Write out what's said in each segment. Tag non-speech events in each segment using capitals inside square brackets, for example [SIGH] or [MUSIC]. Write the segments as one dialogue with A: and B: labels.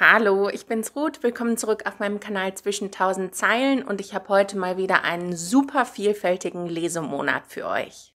A: Hallo, ich bin's Ruth. Willkommen zurück auf meinem Kanal zwischen 1000 Zeilen und ich habe heute mal wieder einen super vielfältigen Lesemonat für euch.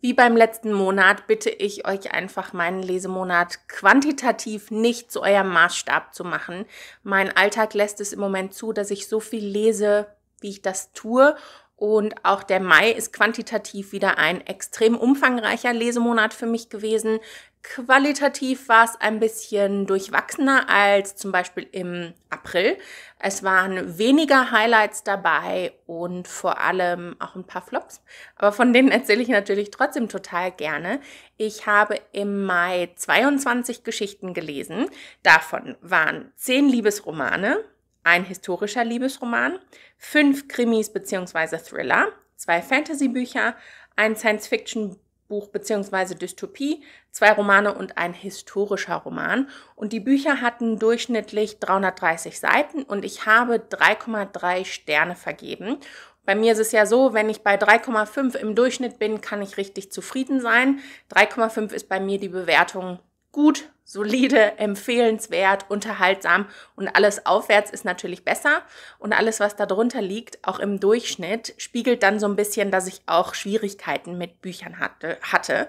A: Wie beim letzten Monat bitte ich euch einfach, meinen Lesemonat quantitativ nicht zu eurem Maßstab zu machen. Mein Alltag lässt es im Moment zu, dass ich so viel lese, wie ich das tue. Und auch der Mai ist quantitativ wieder ein extrem umfangreicher Lesemonat für mich gewesen. Qualitativ war es ein bisschen durchwachsener als zum Beispiel im April. Es waren weniger Highlights dabei und vor allem auch ein paar Flops. Aber von denen erzähle ich natürlich trotzdem total gerne. Ich habe im Mai 22 Geschichten gelesen. Davon waren 10 Liebesromane, ein historischer Liebesroman, 5 Krimis bzw. Thriller, 2 Fantasy-Bücher, ein Science-Fiction-Buch Buch beziehungsweise Dystopie, zwei Romane und ein historischer Roman. Und die Bücher hatten durchschnittlich 330 Seiten und ich habe 3,3 Sterne vergeben. Bei mir ist es ja so, wenn ich bei 3,5 im Durchschnitt bin, kann ich richtig zufrieden sein. 3,5 ist bei mir die Bewertung gut, solide, empfehlenswert, unterhaltsam und alles aufwärts ist natürlich besser und alles, was darunter liegt, auch im Durchschnitt, spiegelt dann so ein bisschen, dass ich auch Schwierigkeiten mit Büchern hatte. hatte.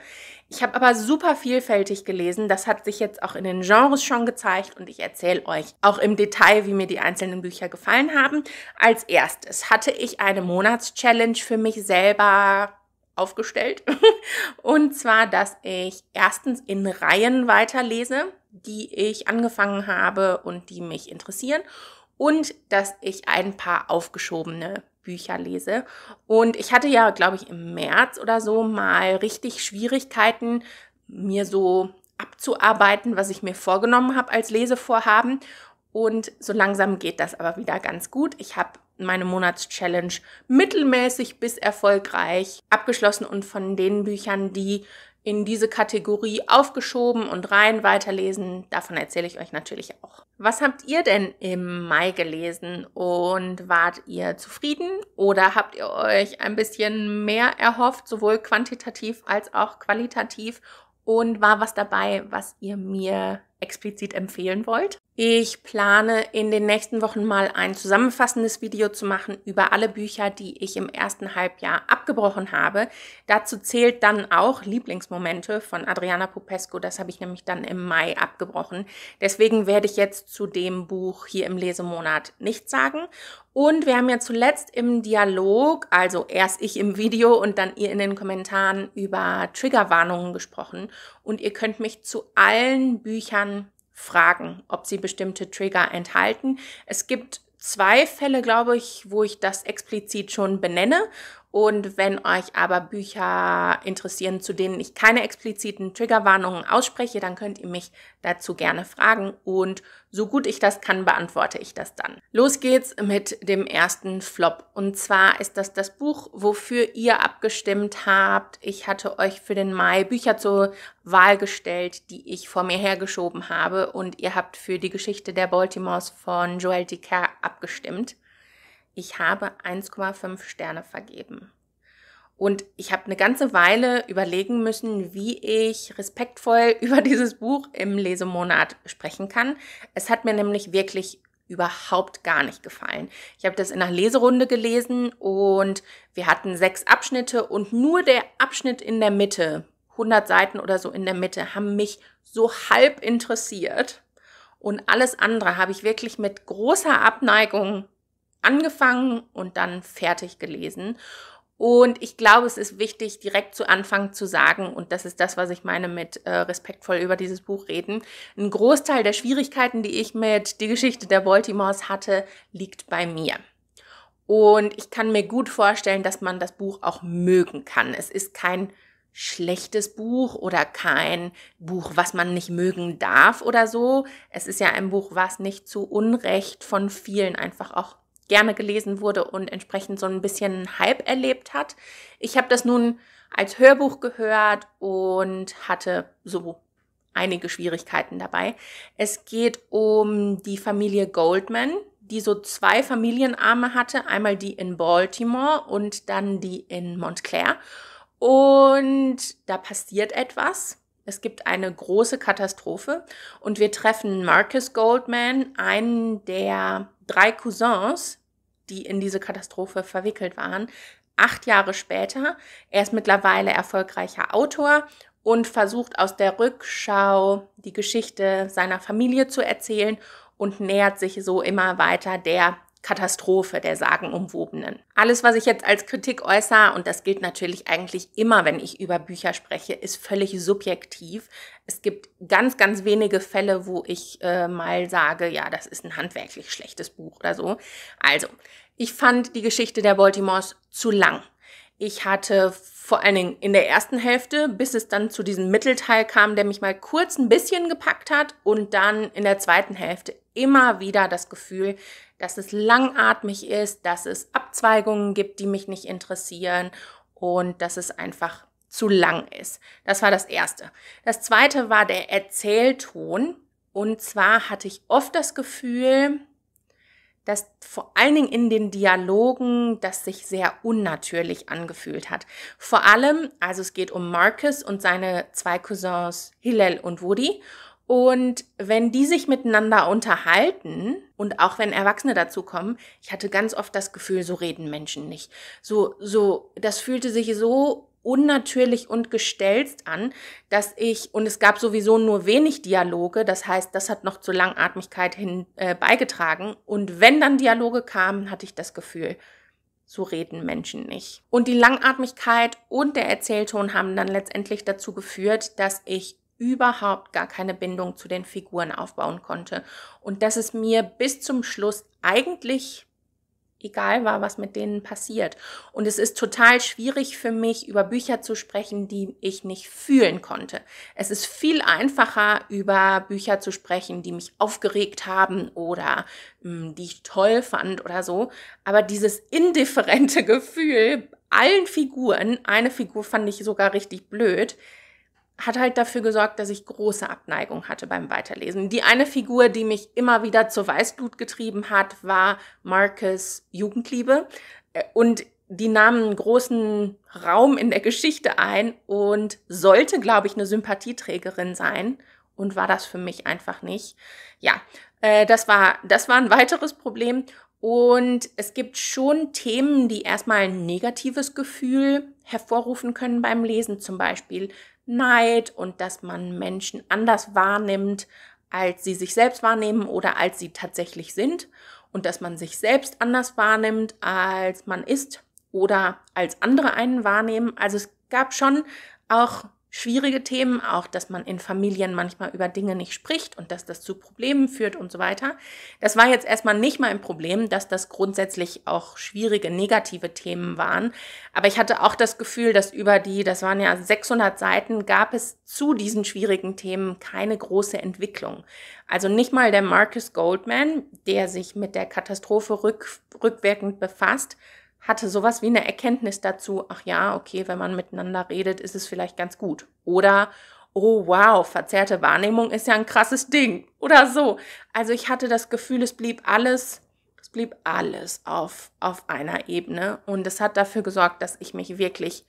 A: Ich habe aber super vielfältig gelesen, das hat sich jetzt auch in den Genres schon gezeigt und ich erzähle euch auch im Detail, wie mir die einzelnen Bücher gefallen haben. Als erstes hatte ich eine Monatschallenge für mich selber aufgestellt. [LAUGHS] Und zwar, dass ich erstens in Reihen weiterlese, die ich angefangen habe und die mich interessieren. Und dass ich ein paar aufgeschobene Bücher lese. Und ich hatte ja, glaube ich, im März oder so mal richtig Schwierigkeiten, mir so abzuarbeiten, was ich mir vorgenommen habe als Lesevorhaben. Und so langsam geht das aber wieder ganz gut. Ich habe meine Monatschallenge mittelmäßig bis erfolgreich abgeschlossen und von den Büchern, die in diese Kategorie aufgeschoben und rein weiterlesen, davon erzähle ich euch natürlich auch. Was habt ihr denn im Mai gelesen und wart ihr zufrieden oder habt ihr euch ein bisschen mehr erhofft, sowohl quantitativ als auch qualitativ und war was dabei, was ihr mir explizit empfehlen wollt? Ich plane in den nächsten Wochen mal ein zusammenfassendes Video zu machen über alle Bücher, die ich im ersten Halbjahr abgebrochen habe. Dazu zählt dann auch Lieblingsmomente von Adriana Popescu. Das habe ich nämlich dann im Mai abgebrochen. Deswegen werde ich jetzt zu dem Buch hier im Lesemonat nichts sagen. Und wir haben ja zuletzt im Dialog, also erst ich im Video und dann ihr in den Kommentaren über Triggerwarnungen gesprochen. Und ihr könnt mich zu allen Büchern fragen, ob sie bestimmte Trigger enthalten. Es gibt zwei Fälle, glaube ich, wo ich das explizit schon benenne. Und wenn euch aber Bücher interessieren, zu denen ich keine expliziten Triggerwarnungen ausspreche, dann könnt ihr mich dazu gerne fragen und so gut ich das kann, beantworte ich das dann. Los geht's mit dem ersten Flop. Und zwar ist das das Buch, wofür ihr abgestimmt habt. Ich hatte euch für den Mai Bücher zur Wahl gestellt, die ich vor mir hergeschoben habe und ihr habt für die Geschichte der Baltimores von Joel Dicker abgestimmt ich habe 1,5 Sterne vergeben. Und ich habe eine ganze Weile überlegen müssen, wie ich respektvoll [LAUGHS] über dieses Buch im Lesemonat sprechen kann. Es hat mir nämlich wirklich überhaupt gar nicht gefallen. Ich habe das in einer Leserunde gelesen und wir hatten sechs Abschnitte und nur der Abschnitt in der Mitte, 100 Seiten oder so in der Mitte, haben mich so halb interessiert. Und alles andere habe ich wirklich mit großer Abneigung angefangen und dann fertig gelesen. Und ich glaube, es ist wichtig, direkt zu Anfang zu sagen, und das ist das, was ich meine mit äh, respektvoll über dieses Buch reden, ein Großteil der Schwierigkeiten, die ich mit die Geschichte der Baltimores hatte, liegt bei mir. Und ich kann mir gut vorstellen, dass man das Buch auch mögen kann. Es ist kein schlechtes Buch oder kein Buch, was man nicht mögen darf oder so. Es ist ja ein Buch, was nicht zu Unrecht von vielen einfach auch gerne gelesen wurde und entsprechend so ein bisschen Hype erlebt hat. Ich habe das nun als Hörbuch gehört und hatte so einige Schwierigkeiten dabei. Es geht um die Familie Goldman, die so zwei Familienarme hatte, einmal die in Baltimore und dann die in Montclair. Und da passiert etwas es gibt eine große Katastrophe und wir treffen Marcus Goldman, einen der drei Cousins, die in diese Katastrophe verwickelt waren, acht Jahre später. Er ist mittlerweile erfolgreicher Autor und versucht aus der Rückschau die Geschichte seiner Familie zu erzählen und nähert sich so immer weiter der Katastrophe der sagenumwobenen. Alles, was ich jetzt als Kritik äußere, und das gilt natürlich eigentlich immer, wenn ich über Bücher spreche, ist völlig subjektiv. Es gibt ganz, ganz wenige Fälle, wo ich äh, mal sage, ja, das ist ein handwerklich schlechtes Buch oder so. Also, ich fand die Geschichte der Baltimores zu lang. Ich hatte vor allen Dingen in der ersten Hälfte, bis es dann zu diesem Mittelteil kam, der mich mal kurz ein bisschen gepackt hat und dann in der zweiten Hälfte immer wieder das Gefühl, dass es langatmig ist, dass es Abzweigungen gibt, die mich nicht interessieren und dass es einfach zu lang ist. Das war das Erste. Das Zweite war der Erzählton. Und zwar hatte ich oft das Gefühl, dass vor allen Dingen in den Dialogen das sich sehr unnatürlich angefühlt hat. Vor allem, also es geht um Marcus und seine zwei Cousins Hillel und Woody. Und wenn die sich miteinander unterhalten und auch wenn Erwachsene dazu kommen, ich hatte ganz oft das Gefühl, so reden Menschen nicht. So, so, das fühlte sich so unnatürlich und gestelzt an, dass ich, und es gab sowieso nur wenig Dialoge, das heißt, das hat noch zur Langatmigkeit hin äh, beigetragen. Und wenn dann Dialoge kamen, hatte ich das Gefühl, so reden Menschen nicht. Und die Langatmigkeit und der Erzählton haben dann letztendlich dazu geführt, dass ich überhaupt gar keine Bindung zu den Figuren aufbauen konnte. Und dass es mir bis zum Schluss eigentlich egal war, was mit denen passiert. Und es ist total schwierig für mich, über Bücher zu sprechen, die ich nicht fühlen konnte. Es ist viel einfacher, über Bücher zu sprechen, die mich aufgeregt haben oder mh, hm, die ich toll fand oder so. Aber dieses indifferente [LAUGHS] Gefühl allen Figuren, eine Figur fand ich sogar richtig blöd, hat halt dafür gesorgt, dass ich große Abneigung hatte beim Weiterlesen. Die eine Figur, die mich immer wieder zur Weißblut getrieben hat, war Marcus Jugendliebe. Äh, und die nahmen großen Raum in der Geschichte ein und sollte, glaube ich, eine Sympathieträgerin sein und war das für mich einfach nicht. Ja, äh, das war das war ein weiteres Problem und es gibt schon Themen, die erstmal ein negatives Gefühl hervorrufen können beim Lesen, zum Beispiel Neid und dass man Menschen anders wahrnimmt, als sie sich selbst wahrnehmen oder als sie tatsächlich sind und dass man sich selbst anders wahrnimmt, als man ist oder als andere einen wahrnehmen. Also es gab schon auch schwierige Themen, auch dass man in Familien manchmal über Dinge nicht spricht und dass das zu Problemen führt und so weiter. Das war jetzt erstmal nicht mal ein Problem, dass das grundsätzlich auch schwierige, negative Themen waren. Aber ich hatte auch das Gefühl, dass über die, das waren ja 600 Seiten, gab es zu diesen schwierigen Themen keine große Entwicklung. Also nicht mal der Marcus Goldman, der sich mit der Katastrophe rück, rückwirkend befasst, hatte sowas wie eine Erkenntnis dazu, ach ja, okay, wenn man miteinander redet, ist es vielleicht ganz gut. Oder, oh wow, verzerrte Wahrnehmung ist ja ein krasses Ding. Oder so. Also ich hatte das Gefühl, es blieb alles, es blieb alles auf, auf einer Ebene. Und es hat dafür gesorgt, dass ich mich wirklich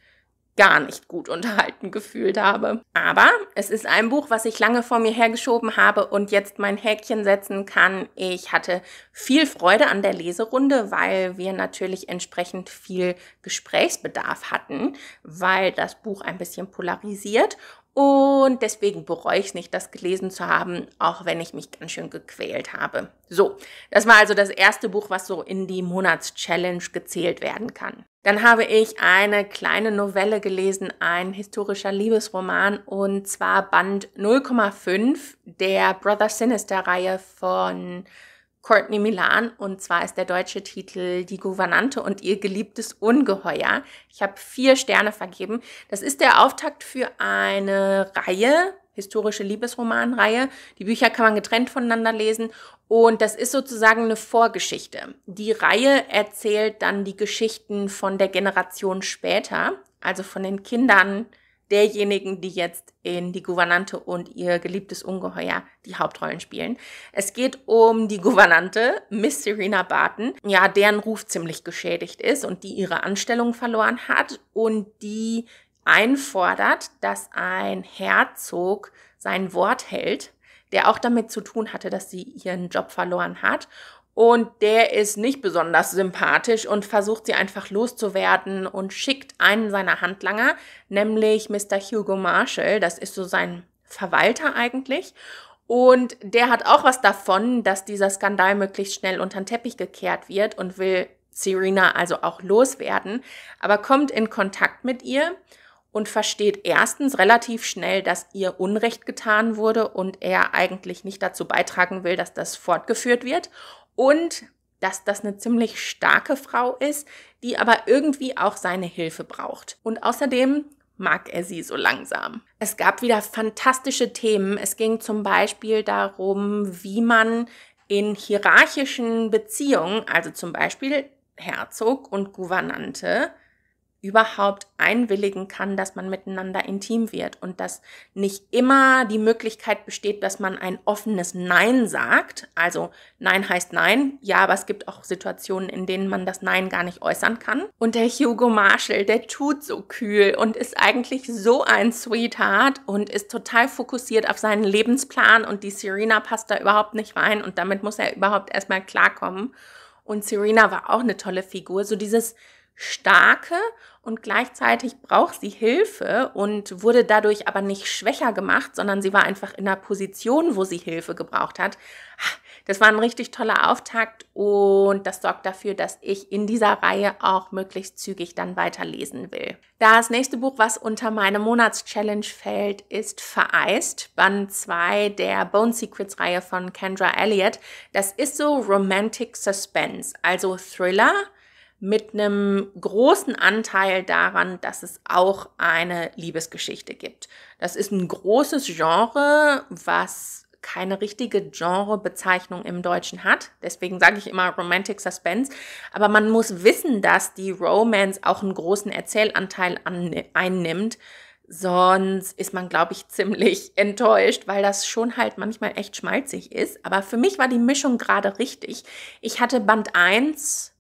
A: gar nicht gut unterhalten gefühlt habe. Aber es ist ein Buch, was ich lange vor mir hergeschoben habe und jetzt mein Häkchen setzen kann. Ich hatte viel Freude an der Leserunde, weil wir natürlich entsprechend viel Gesprächsbedarf hatten, weil das Buch ein bisschen polarisiert und deswegen bereue ich es nicht, das gelesen zu haben, auch wenn ich mich ganz schön gequält habe. So, das war also das erste Buch, was so in die Monatschallenge gezählt werden kann. Dann habe ich eine kleine Novelle gelesen, ein historischer Liebesroman, und zwar Band 0,5 der Brother Sinister Reihe von Courtney Milan und zwar ist der deutsche Titel Die Gouvernante und ihr geliebtes Ungeheuer. Ich habe vier Sterne vergeben. Das ist der Auftakt für eine Reihe, historische Liebesromanreihe. Die Bücher kann man getrennt voneinander lesen und das ist sozusagen eine Vorgeschichte. Die Reihe erzählt dann die Geschichten von der Generation später, also von den Kindern derjenigen, die jetzt in Die Gouvernante und ihr geliebtes Ungeheuer die Hauptrollen spielen. Es geht um die Gouvernante, Miss Serena Barton, ja, deren Ruf ziemlich geschädigt ist und die ihre Anstellung verloren hat und die einfordert, dass ein Herzog sein Wort hält, der auch damit zu tun hatte, dass sie ihren Job verloren hat und der ist nicht besonders sympathisch und versucht sie einfach loszuwerden und schickt einen seiner Handlanger, nämlich Mr. Hugo Marshall, das ist so sein Verwalter eigentlich. Und der hat auch was davon, dass dieser Skandal möglichst schnell unter den Teppich gekehrt wird und will Serena also auch loswerden, aber kommt in Kontakt mit ihr und versteht erstens relativ schnell, dass ihr Unrecht getan wurde und er eigentlich nicht dazu beitragen will, dass das fortgeführt wird und dass das eine ziemlich starke Frau ist, die aber irgendwie auch seine Hilfe braucht. Und außerdem mag er sie so langsam. Es gab wieder fantastische Themen. Es ging zum Beispiel darum, wie man in hierarchischen Beziehungen, also zum Beispiel Herzog und Gouvernante, überhaupt einwilligen kann, dass man miteinander intim wird und dass nicht immer die Möglichkeit besteht, dass man ein offenes Nein sagt. Also Nein heißt Nein, ja, aber es gibt auch Situationen, in denen man das Nein gar nicht äußern kann. Und der Hugo Marshall, der tut so kühl und ist eigentlich so ein Sweetheart und ist total fokussiert auf seinen Lebensplan und die Serena passt da überhaupt nicht rein und damit muss er überhaupt erstmal klarkommen. Und Serena war auch eine tolle Figur, so dieses starke und gleichzeitig braucht sie Hilfe und wurde dadurch aber nicht schwächer gemacht, sondern sie war einfach in einer Position, wo sie Hilfe gebraucht hat. Das war ein richtig toller Auftakt und das sorgt dafür, dass ich in dieser Reihe auch möglichst zügig dann weiterlesen will. Das nächste Buch, was unter meine Monatschallenge fällt, ist Vereist, Band 2 der Bone Secrets Reihe von Kendra Elliott. Das ist so Romantic Suspense, also Thriller mit einem großen Anteil daran, dass es auch eine Liebesgeschichte gibt. Das ist ein großes Genre, was keine richtige Genrebezeichnung im Deutschen hat. Deswegen sage ich immer Romantic Suspense. Aber man muss wissen, dass die Romance auch einen großen Erzählanteil einnimmt. Sonst ist man, glaube ich, [LAUGHS] ziemlich enttäuscht, weil das schon halt manchmal echt schmalzig ist. Aber für mich war die Mischung gerade richtig. Ich hatte Band 1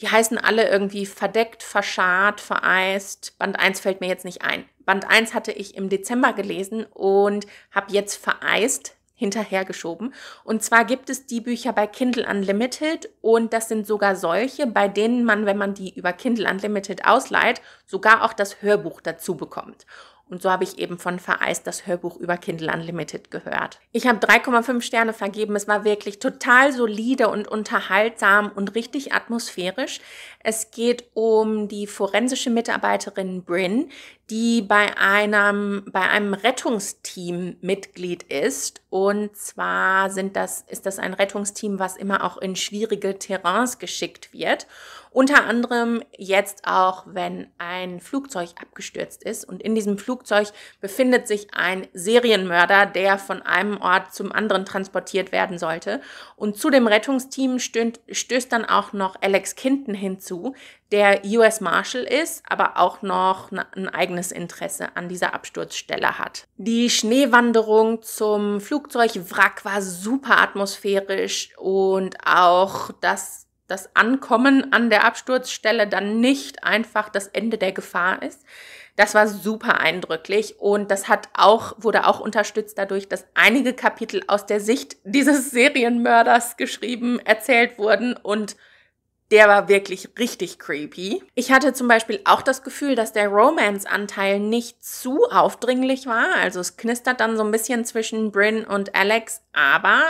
A: die heißen alle irgendwie verdeckt, verscharrt, vereist. Band 1 fällt mir jetzt nicht ein. Band 1 hatte ich im Dezember gelesen und habe jetzt vereist hinterhergeschoben. Und zwar gibt es die Bücher bei Kindle Unlimited und das sind sogar solche, bei denen man, wenn man die über Kindle Unlimited ausleiht, sogar auch das Hörbuch dazu bekommt. Und so habe ich eben von Vereist das Hörbuch über Kindle Unlimited gehört. Ich habe 3,5 Sterne vergeben. Es war wirklich total solide und unterhaltsam und richtig atmosphärisch. Es geht um die forensische Mitarbeiterin Bryn, die bei einem, bei einem Rettungsteam Mitglied ist. Und zwar sind das, ist das ein Rettungsteam, was immer auch in schwierige Terrains geschickt wird. Unter anderem jetzt auch, wenn ein Flugzeug abgestürzt ist und in diesem Flugzeug befindet sich ein Serienmörder, der von einem Ort zum anderen transportiert werden sollte. Und zu dem Rettungsteam stößt, stößt dann auch noch Alex Kinton hinzu, der US Marshal ist, aber auch noch ein eigenes Interesse an dieser Absturzstelle hat. Die Schneewanderung zum Flugzeugwrack war super atmosphärisch und auch das das Ankommen an der Absturzstelle dann nicht einfach das Ende der Gefahr ist. Das war super eindrücklich und das hat auch, wurde auch unterstützt dadurch, dass einige Kapitel aus der Sicht dieses Serienmörders geschrieben, erzählt wurden und der war wirklich richtig creepy. Ich hatte zum Beispiel auch das Gefühl, dass der Romance-Anteil nicht zu aufdringlich war. Also es knistert dann so ein bisschen zwischen Bryn und Alex, aber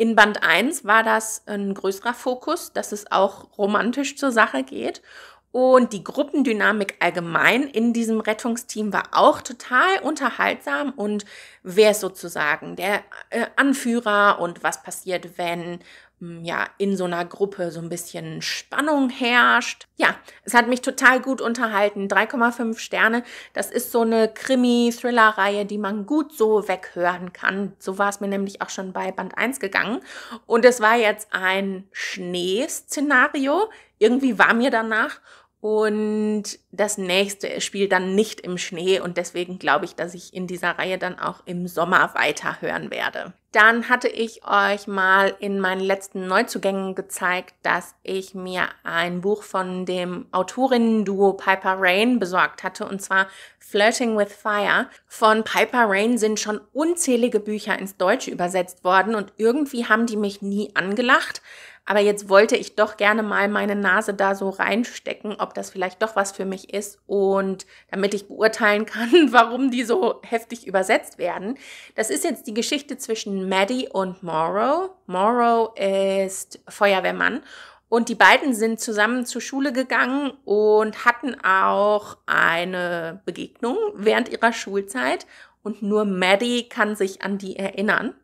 A: in Band 1 war das ein größerer Fokus, dass es auch romantisch zur Sache geht. Und die Gruppendynamik allgemein in diesem Rettungsteam war auch total unterhaltsam. Und wer ist sozusagen der äh, Anführer und was passiert, wenn hm, ja, in so einer Gruppe so ein bisschen Spannung herrscht. Ja, es hat mich total gut unterhalten. 3,5 Sterne, das ist so eine Krimi-Thriller-Reihe, die man gut so weghören kann. So war es mir nämlich auch schon bei Band 1 gegangen. Und es war jetzt ein Schnee-Szenario. Irgendwie war mir danach. Und das nächste spielt dann nicht im Schnee und deswegen glaube ich, dass ich in dieser Reihe dann auch im Sommer weiterhören werde dann hatte ich euch mal in meinen letzten Neuzugängen gezeigt, dass ich mir ein Buch von dem Autorinnen-Duo Piper Rain besorgt hatte, und zwar Flirting with Fire. Von Piper Rain sind schon unzählige Bücher ins Deutsche übersetzt worden und irgendwie haben die mich nie angelacht. Aber jetzt wollte ich doch gerne mal meine Nase da so reinstecken, ob das vielleicht doch was für mich ist und damit ich beurteilen kann, [LAUGHS] warum die so heftig übersetzt werden. Das ist jetzt die Geschichte zwischen Maddie und Morrow. Morrow ist Feuerwehrmann und die beiden sind zusammen zur Schule gegangen und hatten auch eine Begegnung während ihrer Schulzeit. Und nur Maddie kann sich an die erinnern.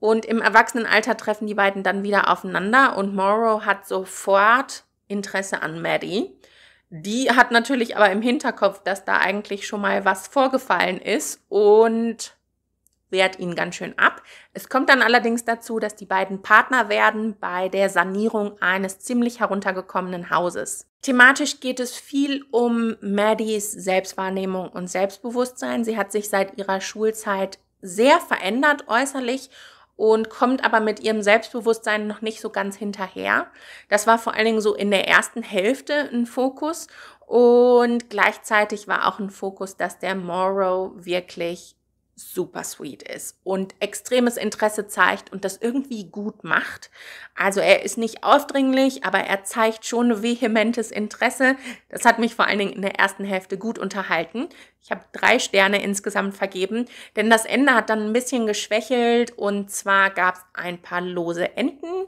A: Und im Erwachsenenalter treffen die beiden dann wieder aufeinander und Morrow hat sofort Interesse an Maddie. Die hat natürlich aber im Hinterkopf, dass da eigentlich schon mal was vorgefallen ist und wehrt ihn ganz schön ab. Es kommt dann allerdings dazu, dass die beiden Partner werden bei der Sanierung eines ziemlich heruntergekommenen Hauses. Thematisch geht es viel um Maddies Selbstwahrnehmung und Selbstbewusstsein. Sie hat sich seit ihrer Schulzeit sehr verändert äußerlich und kommt aber mit ihrem Selbstbewusstsein noch nicht so ganz hinterher. Das war vor allen Dingen so in der ersten Hälfte ein Fokus und gleichzeitig war auch ein Fokus, dass der Morrow wirklich super sweet ist und extremes Interesse zeigt und das irgendwie gut macht. Also er ist nicht aufdringlich, aber er zeigt schon vehementes Interesse. Das hat mich vor allen Dingen in der ersten Hälfte gut unterhalten. Ich habe drei Sterne insgesamt vergeben, denn das Ende hat dann ein bisschen geschwächelt und zwar gab es ein paar lose Enden,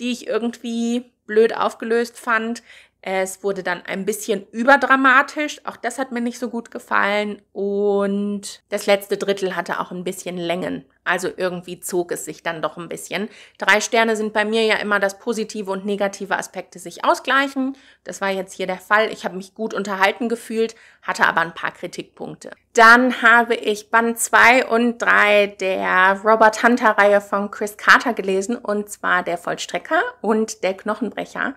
A: die ich irgendwie blöd aufgelöst fand. Es wurde dann ein bisschen überdramatisch. Auch das hat mir nicht so gut gefallen. Und das letzte Drittel hatte auch ein bisschen Längen. Also irgendwie zog es sich dann doch ein bisschen. Drei Sterne sind bei mir ja immer, dass positive und negative Aspekte sich ausgleichen. Das war jetzt hier der Fall. Ich habe mich gut unterhalten gefühlt, hatte aber ein paar Kritikpunkte. Dann habe ich Band 2 und 3 der Robert Hunter-Reihe von Chris Carter gelesen. Und zwar der Vollstrecker und der Knochenbrecher.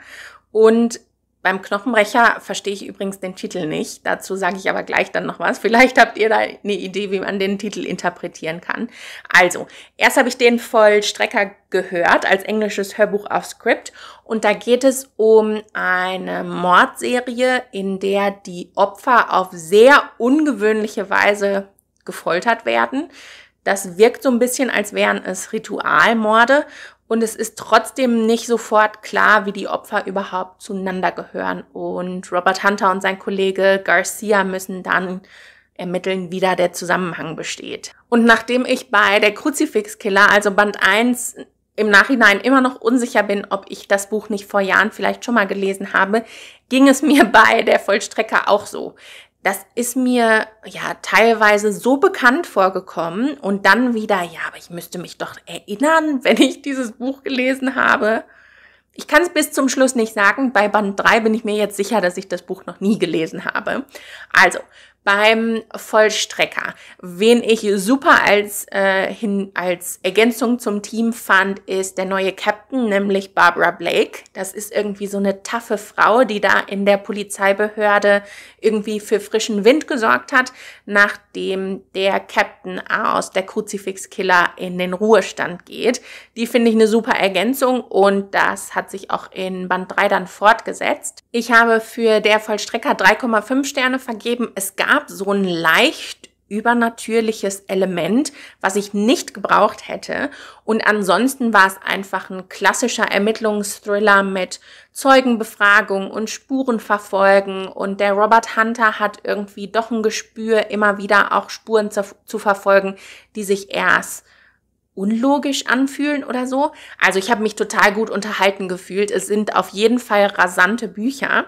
A: Und beim Knochenbrecher verstehe ich übrigens den Titel nicht. Dazu sage ich aber gleich dann noch was. Vielleicht habt ihr da eine Idee, wie man den Titel interpretieren kann. Also, erst habe ich den Vollstrecker gehört als englisches Hörbuch auf Script und da geht es um eine Mordserie, in der die Opfer auf sehr ungewöhnliche Weise gefoltert werden. Das wirkt so ein bisschen, als wären es Ritualmorde und es ist trotzdem nicht sofort klar, wie die Opfer überhaupt zueinander gehören. Und Robert Hunter und sein Kollege Garcia müssen dann ermitteln, wie da der Zusammenhang besteht. Und nachdem ich bei der Kruzifix-Killer, also Band 1, im Nachhinein immer noch unsicher bin, ob ich das Buch nicht vor Jahren vielleicht schon mal gelesen habe, ging es mir bei der Vollstrecker auch so das ist mir ja teilweise so bekannt vorgekommen und dann wieder, ja, aber ich müsste mich doch erinnern, [LAUGHS] wenn ich dieses Buch gelesen habe. Ich kann es bis zum Schluss nicht sagen. Bei Band 3 bin ich mir jetzt sicher, dass ich das Buch noch nie gelesen habe. Also, beim Vollstrecker. Wen ich super als, äh, hin, als Ergänzung zum Team fand, ist der neue Captain, nämlich Barbara Blake. Das ist irgendwie so eine taffe Frau, die da in der Polizeibehörde irgendwie für frischen Wind gesorgt hat, nachdem der Captain aus der Kruzifixkiller in den Ruhestand geht. Die finde ich eine super Ergänzung und das hat sich auch in Band 3 dann fortgesetzt. Ich habe für der Vollstrecker 3,5 Sterne vergeben. Es gab ab, so ein leicht übernatürliches Element, was ich nicht gebraucht hätte. Und ansonsten war es einfach ein klassischer Ermittlungsthriller mit Zeugenbefragung und Spurenverfolgen. Und der Robert Hunter hat irgendwie doch ein Gespür, immer wieder auch Spuren zu, zu verfolgen, die sich erst unlogisch anfühlen oder so. Also ich habe mich total gut unterhalten gefühlt. Es sind auf jeden Fall rasante Bücher.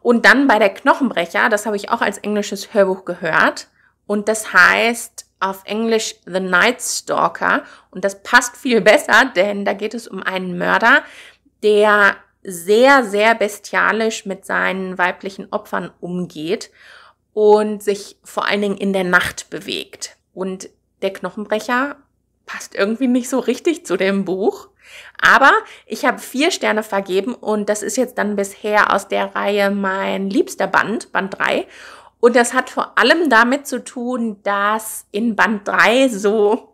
A: Und dann bei der Knochenbrecher, das habe ich auch als englisches Hörbuch gehört. Und das heißt auf Englisch The Night Stalker. Und das passt viel [LAUGHS] besser, denn da geht es um einen Mörder, der sehr, sehr bestialisch mit seinen weiblichen Opfern umgeht und sich vor allen Dingen in der Nacht bewegt. Und der Knochenbrecher passt irgendwie nicht so richtig zu dem Buch. Aber ich habe vier Sterne vergeben und das ist jetzt dann bisher aus der Reihe mein liebster Band, Band 3. Und das hat vor allem damit zu tun, dass in Band 3 so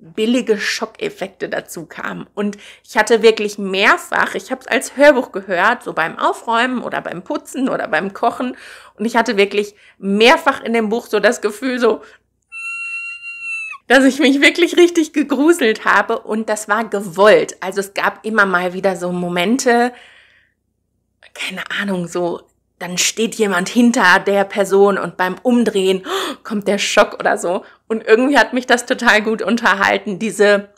A: billige Schockeffekte dazu kamen. Und ich hatte wirklich mehrfach, ich habe es als Hörbuch gehört, so beim Aufräumen oder beim Putzen oder beim Kochen. Und ich hatte wirklich mehrfach in dem Buch so das Gefühl, so, dass ich mich wirklich richtig gegruselt habe und das war gewollt. Also es gab immer mal wieder so Momente, keine Ahnung, so, dann steht jemand hinter der Person und beim Umdrehen oh, kommt der Schock oder so. Und irgendwie hat mich das total gut unterhalten, diese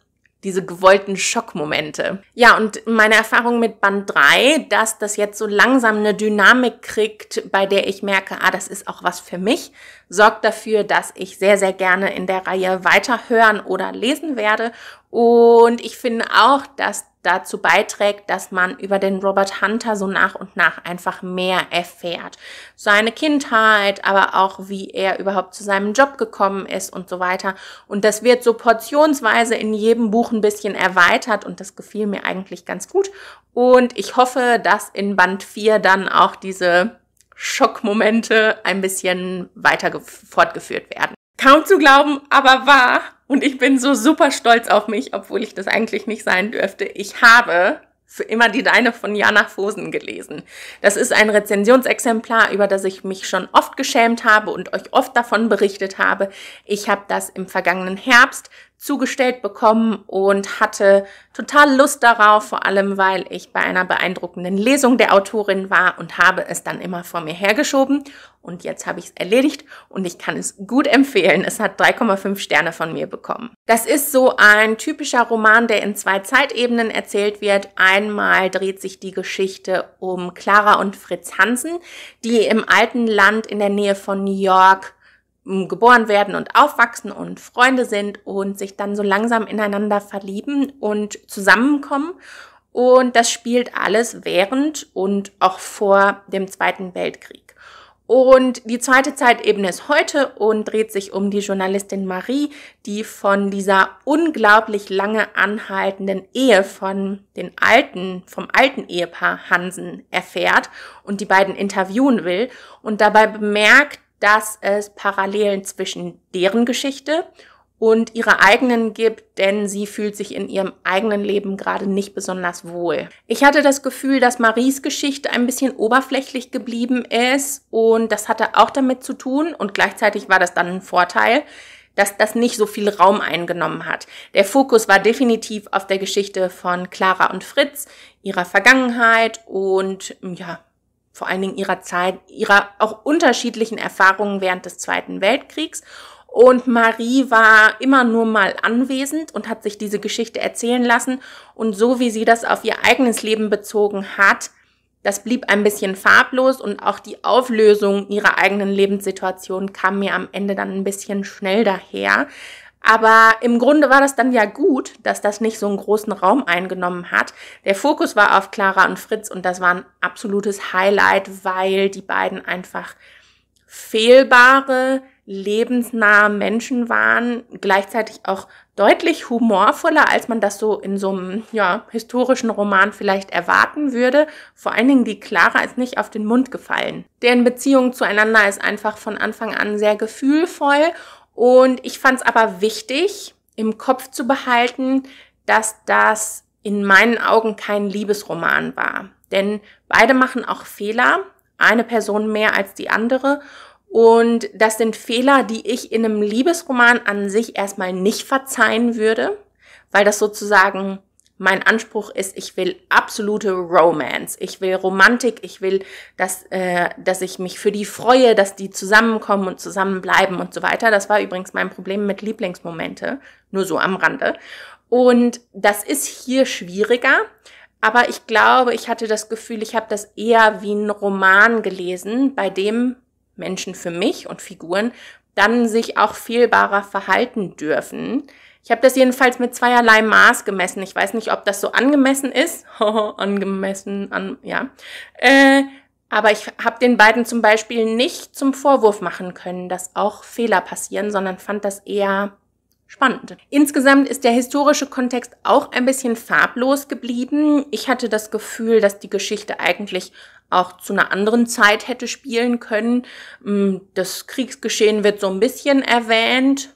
A: diese gewollten Schockmomente. Ja, und meine Erfahrung mit Band 3, dass das jetzt so langsam eine Dynamik kriegt, bei der ich merke, ah, das ist auch was für mich, sorgt dafür, dass ich sehr, sehr gerne in der Reihe weiterhören oder lesen werde. Und ich finde auch, dass dazu beiträgt, dass man über den Robert Hunter so nach und nach einfach mehr erfährt. Seine Kindheit, aber auch wie er überhaupt zu seinem Job gekommen ist und so weiter. Und das wird so portionsweise in jedem Buch ein bisschen erweitert und das gefiel mir eigentlich ganz gut. Und ich hoffe, dass in Band 4 dann auch diese Schockmomente ein bisschen weiter fortgeführt werden. Kaum zu glauben, aber wahr. Und ich bin so super stolz auf mich, obwohl ich das eigentlich nicht sein dürfte. Ich habe für immer die Deine von Jana Fosen gelesen. Das ist ein Rezensionsexemplar, über das ich mich schon oft geschämt habe und euch oft davon berichtet habe. Ich habe das im vergangenen Herbst zugestellt bekommen und hatte total Lust darauf, vor allem weil ich bei einer beeindruckenden Lesung der Autorin war und habe es dann immer vor mir hergeschoben. Und jetzt habe ich es erledigt und ich kann es gut empfehlen. Es hat 3,5 Sterne von mir bekommen. Das ist so ein typischer Roman, der in zwei Zeitebenen erzählt wird. Einmal dreht sich die Geschichte um Clara und Fritz Hansen, die im alten Land in der Nähe von New York geboren werden und aufwachsen und Freunde sind und sich dann so langsam ineinander verlieben und zusammenkommen. Und das spielt alles während und auch vor dem Zweiten Weltkrieg. Und die zweite Zeitebene ist heute und dreht sich um die Journalistin Marie, die von dieser unglaublich lange anhaltenden Ehe von den alten, vom alten Ehepaar Hansen erfährt und die beiden interviewen will und dabei bemerkt, dass es Parallelen zwischen deren Geschichte und ihrer eigenen gibt, denn sie fühlt sich in ihrem eigenen Leben gerade nicht besonders wohl. Ich hatte das Gefühl, dass Maries Geschichte ein bisschen oberflächlich geblieben ist und das hatte auch damit zu tun und gleichzeitig war das dann ein Vorteil, dass das nicht so viel Raum eingenommen hat. Der Fokus war definitiv auf der Geschichte von Clara und Fritz, ihrer Vergangenheit und ja, vor allen Dingen ihrer Zeit, ihrer auch unterschiedlichen Erfahrungen während des Zweiten Weltkriegs. Und Marie war immer nur mal anwesend und hat sich diese Geschichte erzählen lassen. Und so wie sie das auf ihr eigenes Leben bezogen hat, das blieb ein bisschen farblos und auch die Auflösung ihrer eigenen Lebenssituation kam mir am Ende dann ein bisschen schnell daher. Aber im Grunde war das dann ja gut, dass das nicht so einen großen Raum eingenommen hat. Der Fokus war auf Clara und Fritz und das war ein absolutes Highlight, weil die beiden einfach fehlbare, lebensnahe Menschen waren, gleichzeitig auch deutlich humorvoller, als man das so in so einem ja, historischen Roman vielleicht erwarten würde. Vor allen Dingen die Clara ist nicht auf den Mund gefallen. Deren Beziehung zueinander ist einfach von Anfang an sehr gefühlvoll und ich fand es aber wichtig, im Kopf zu behalten, dass das in meinen Augen kein Liebesroman war. Denn beide machen auch Fehler, eine Person mehr als die andere. Und das sind Fehler, die ich in einem Liebesroman an sich erstmal nicht verzeihen würde, weil das sozusagen mein Anspruch ist, ich will absolute Romance, ich will Romantik, ich will, dass, äh, dass ich mich für die freue, dass die zusammenkommen und zusammenbleiben und so weiter. Das war übrigens mein Problem mit Lieblingsmomente, nur so am Rande. Und das ist hier schwieriger, aber ich glaube, ich hatte das Gefühl, ich habe das eher wie ein Roman gelesen, bei dem Menschen für mich und Figuren dann sich auch fehlbarer verhalten dürfen. Ich habe das jedenfalls mit zweierlei Maß gemessen. Ich weiß nicht, ob das so angemessen ist. [LAUGHS] angemessen, an, ja. Äh, aber ich habe den beiden zum Beispiel nicht zum Vorwurf machen können, dass auch Fehler passieren, sondern fand das eher spannend. Insgesamt ist der historische Kontext auch ein bisschen farblos geblieben. Ich hatte das Gefühl, dass die Geschichte eigentlich auch zu einer anderen Zeit hätte spielen können. Mm, das Kriegsgeschehen wird so ein bisschen erwähnt,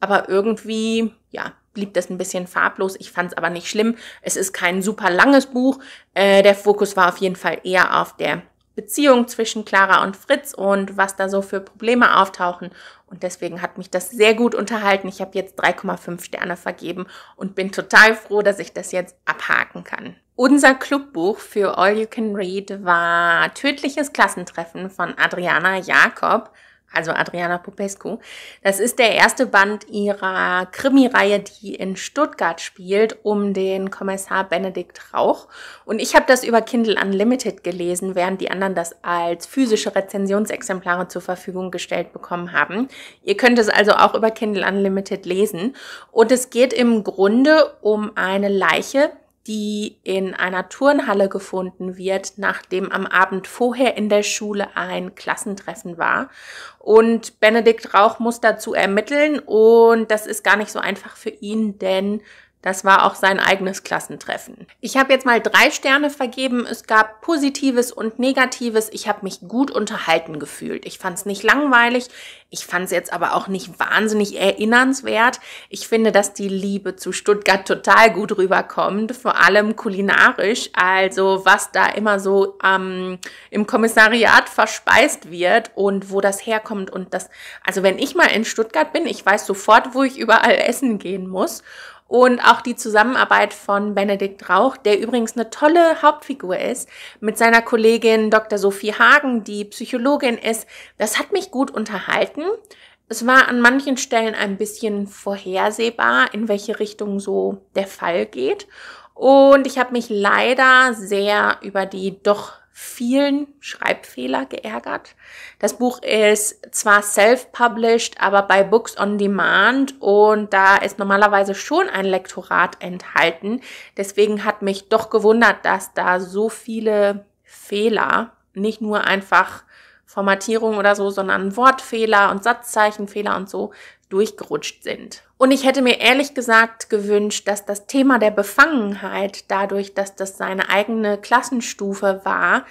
A: aber irgendwie, ja, blieb das ein bisschen farblos. Ich fand es aber nicht schlimm. Es ist kein super langes Buch. Äh, der Fokus war auf jeden Fall eher auf der Beziehung zwischen Clara und Fritz und was da so für Probleme auftauchen. Und deswegen hat mich das sehr gut unterhalten. Ich habe jetzt 3,5 Sterne vergeben und bin total froh, dass ich das jetzt abhaken kann. Unser Clubbuch für All You Can Read war Tödliches Klassentreffen von Adriana Jakob also Adriana Popescu. Das ist der erste Band ihrer Krimireihe, die in Stuttgart spielt, um den Kommissar Benedikt Rauch. Und ich habe das über Kindle Unlimited gelesen, während die anderen das als physische Rezensionsexemplare zur Verfügung gestellt bekommen haben. Ihr könnt es also auch über Kindle Unlimited lesen. Und es geht im Grunde um eine Leiche, die in einer Turnhalle gefunden wird, nachdem am Abend vorher in der Schule ein Klassentreffen war. Und Benedikt Rauch muss dazu ermitteln und das ist gar nicht so einfach für ihn, denn das war auch sein eigenes Klassentreffen. Ich habe jetzt mal drei Sterne vergeben. Es gab Positives und Negatives. Ich habe mich gut unterhalten gefühlt. Ich fand es nicht langweilig. Ich fand es jetzt aber auch nicht wahnsinnig erinnernswert. Ich finde, dass die Liebe zu Stuttgart total gut rüberkommt, vor allem kulinarisch. Also was da immer so ähm, im Kommissariat verspeist wird und wo das herkommt und das. Also wenn ich mal in Stuttgart bin, ich weiß sofort, wo ich überall essen gehen muss. Und auch die Zusammenarbeit von Benedikt Rauch, der übrigens eine tolle Hauptfigur ist, mit seiner Kollegin Dr. Sophie Hagen, die Psychologin ist, das hat mich gut unterhalten. Es war an manchen Stellen ein bisschen vorhersehbar, in welche Richtung so der Fall geht. Und ich habe mich leider sehr über die doch vielen Schreibfehler geärgert. Das Buch ist zwar self-published, aber bei Books on Demand und da ist normalerweise schon ein Lektorat enthalten. Deswegen hat mich doch gewundert, dass da so viele Fehler, nicht nur einfach Formatierung oder so, sondern Wortfehler und Satzzeichenfehler und so durchgerutscht sind. Und ich hätte mir ehrlich gesagt gewünscht, dass das Thema der Befangenheit, dadurch, dass das seine eigene Klassenstufe war,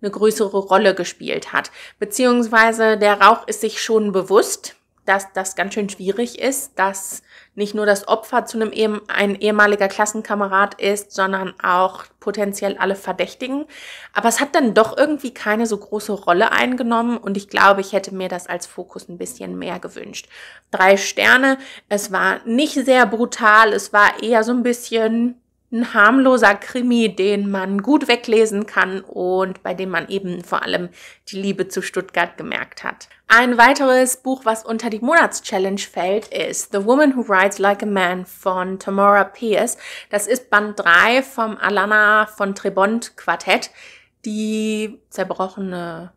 A: eine größere Rolle gespielt hat. Beziehungsweise der Rauch ist sich schon bewusst, dass das ganz schön schwierig ist, dass nicht nur das Opfer zu einem ehem ein ehemaliger Klassenkamerad ist, sondern auch potenziell alle Verdächtigen. Aber es hat dann doch irgendwie keine so große Rolle eingenommen und ich glaube, ich hätte mir das als Fokus ein bisschen mehr gewünscht. Drei Sterne, es war nicht sehr brutal, es war eher so ein bisschen ein harmloser Krimi, den man gut weglesen kann und bei dem man eben vor allem die Liebe zu Stuttgart gemerkt hat. Ein weiteres Buch, was unter die Monatschallenge fällt, ist The Woman Who Rides Like a Man von Tamora Pierce. Das ist Band 3 vom Alana von Trebond Quartett, die zerbrochene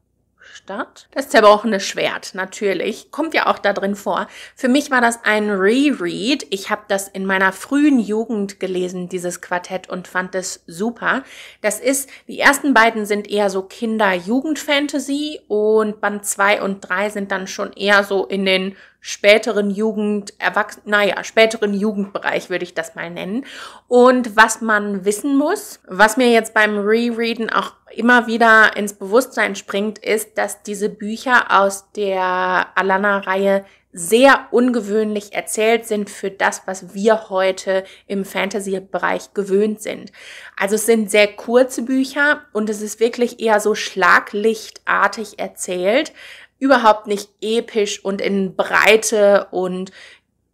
A: statt. Das zerbrochene Schwert, natürlich. Kommt ja auch da drin vor. Für mich war das ein Reread. Ich habe das in meiner frühen Jugend gelesen, dieses Quartett, und fand es super. Das ist, die ersten beiden sind eher so Kinder-Jugend-Fantasy und Band 2 und 3 sind dann schon eher so in den späteren Jugend, erwachsen, naja, späteren Jugendbereich würde ich das mal nennen. Und was man wissen muss, was mir jetzt beim Rereaden auch immer wieder ins Bewusstsein springt, ist, dass diese Bücher aus der Alana-Reihe sehr ungewöhnlich erzählt sind für das, was wir heute im Fantasy-Bereich gewöhnt sind. Also es sind sehr kurze Bücher und es ist wirklich eher so schlaglichtartig erzählt überhaupt nicht episch und in Breite und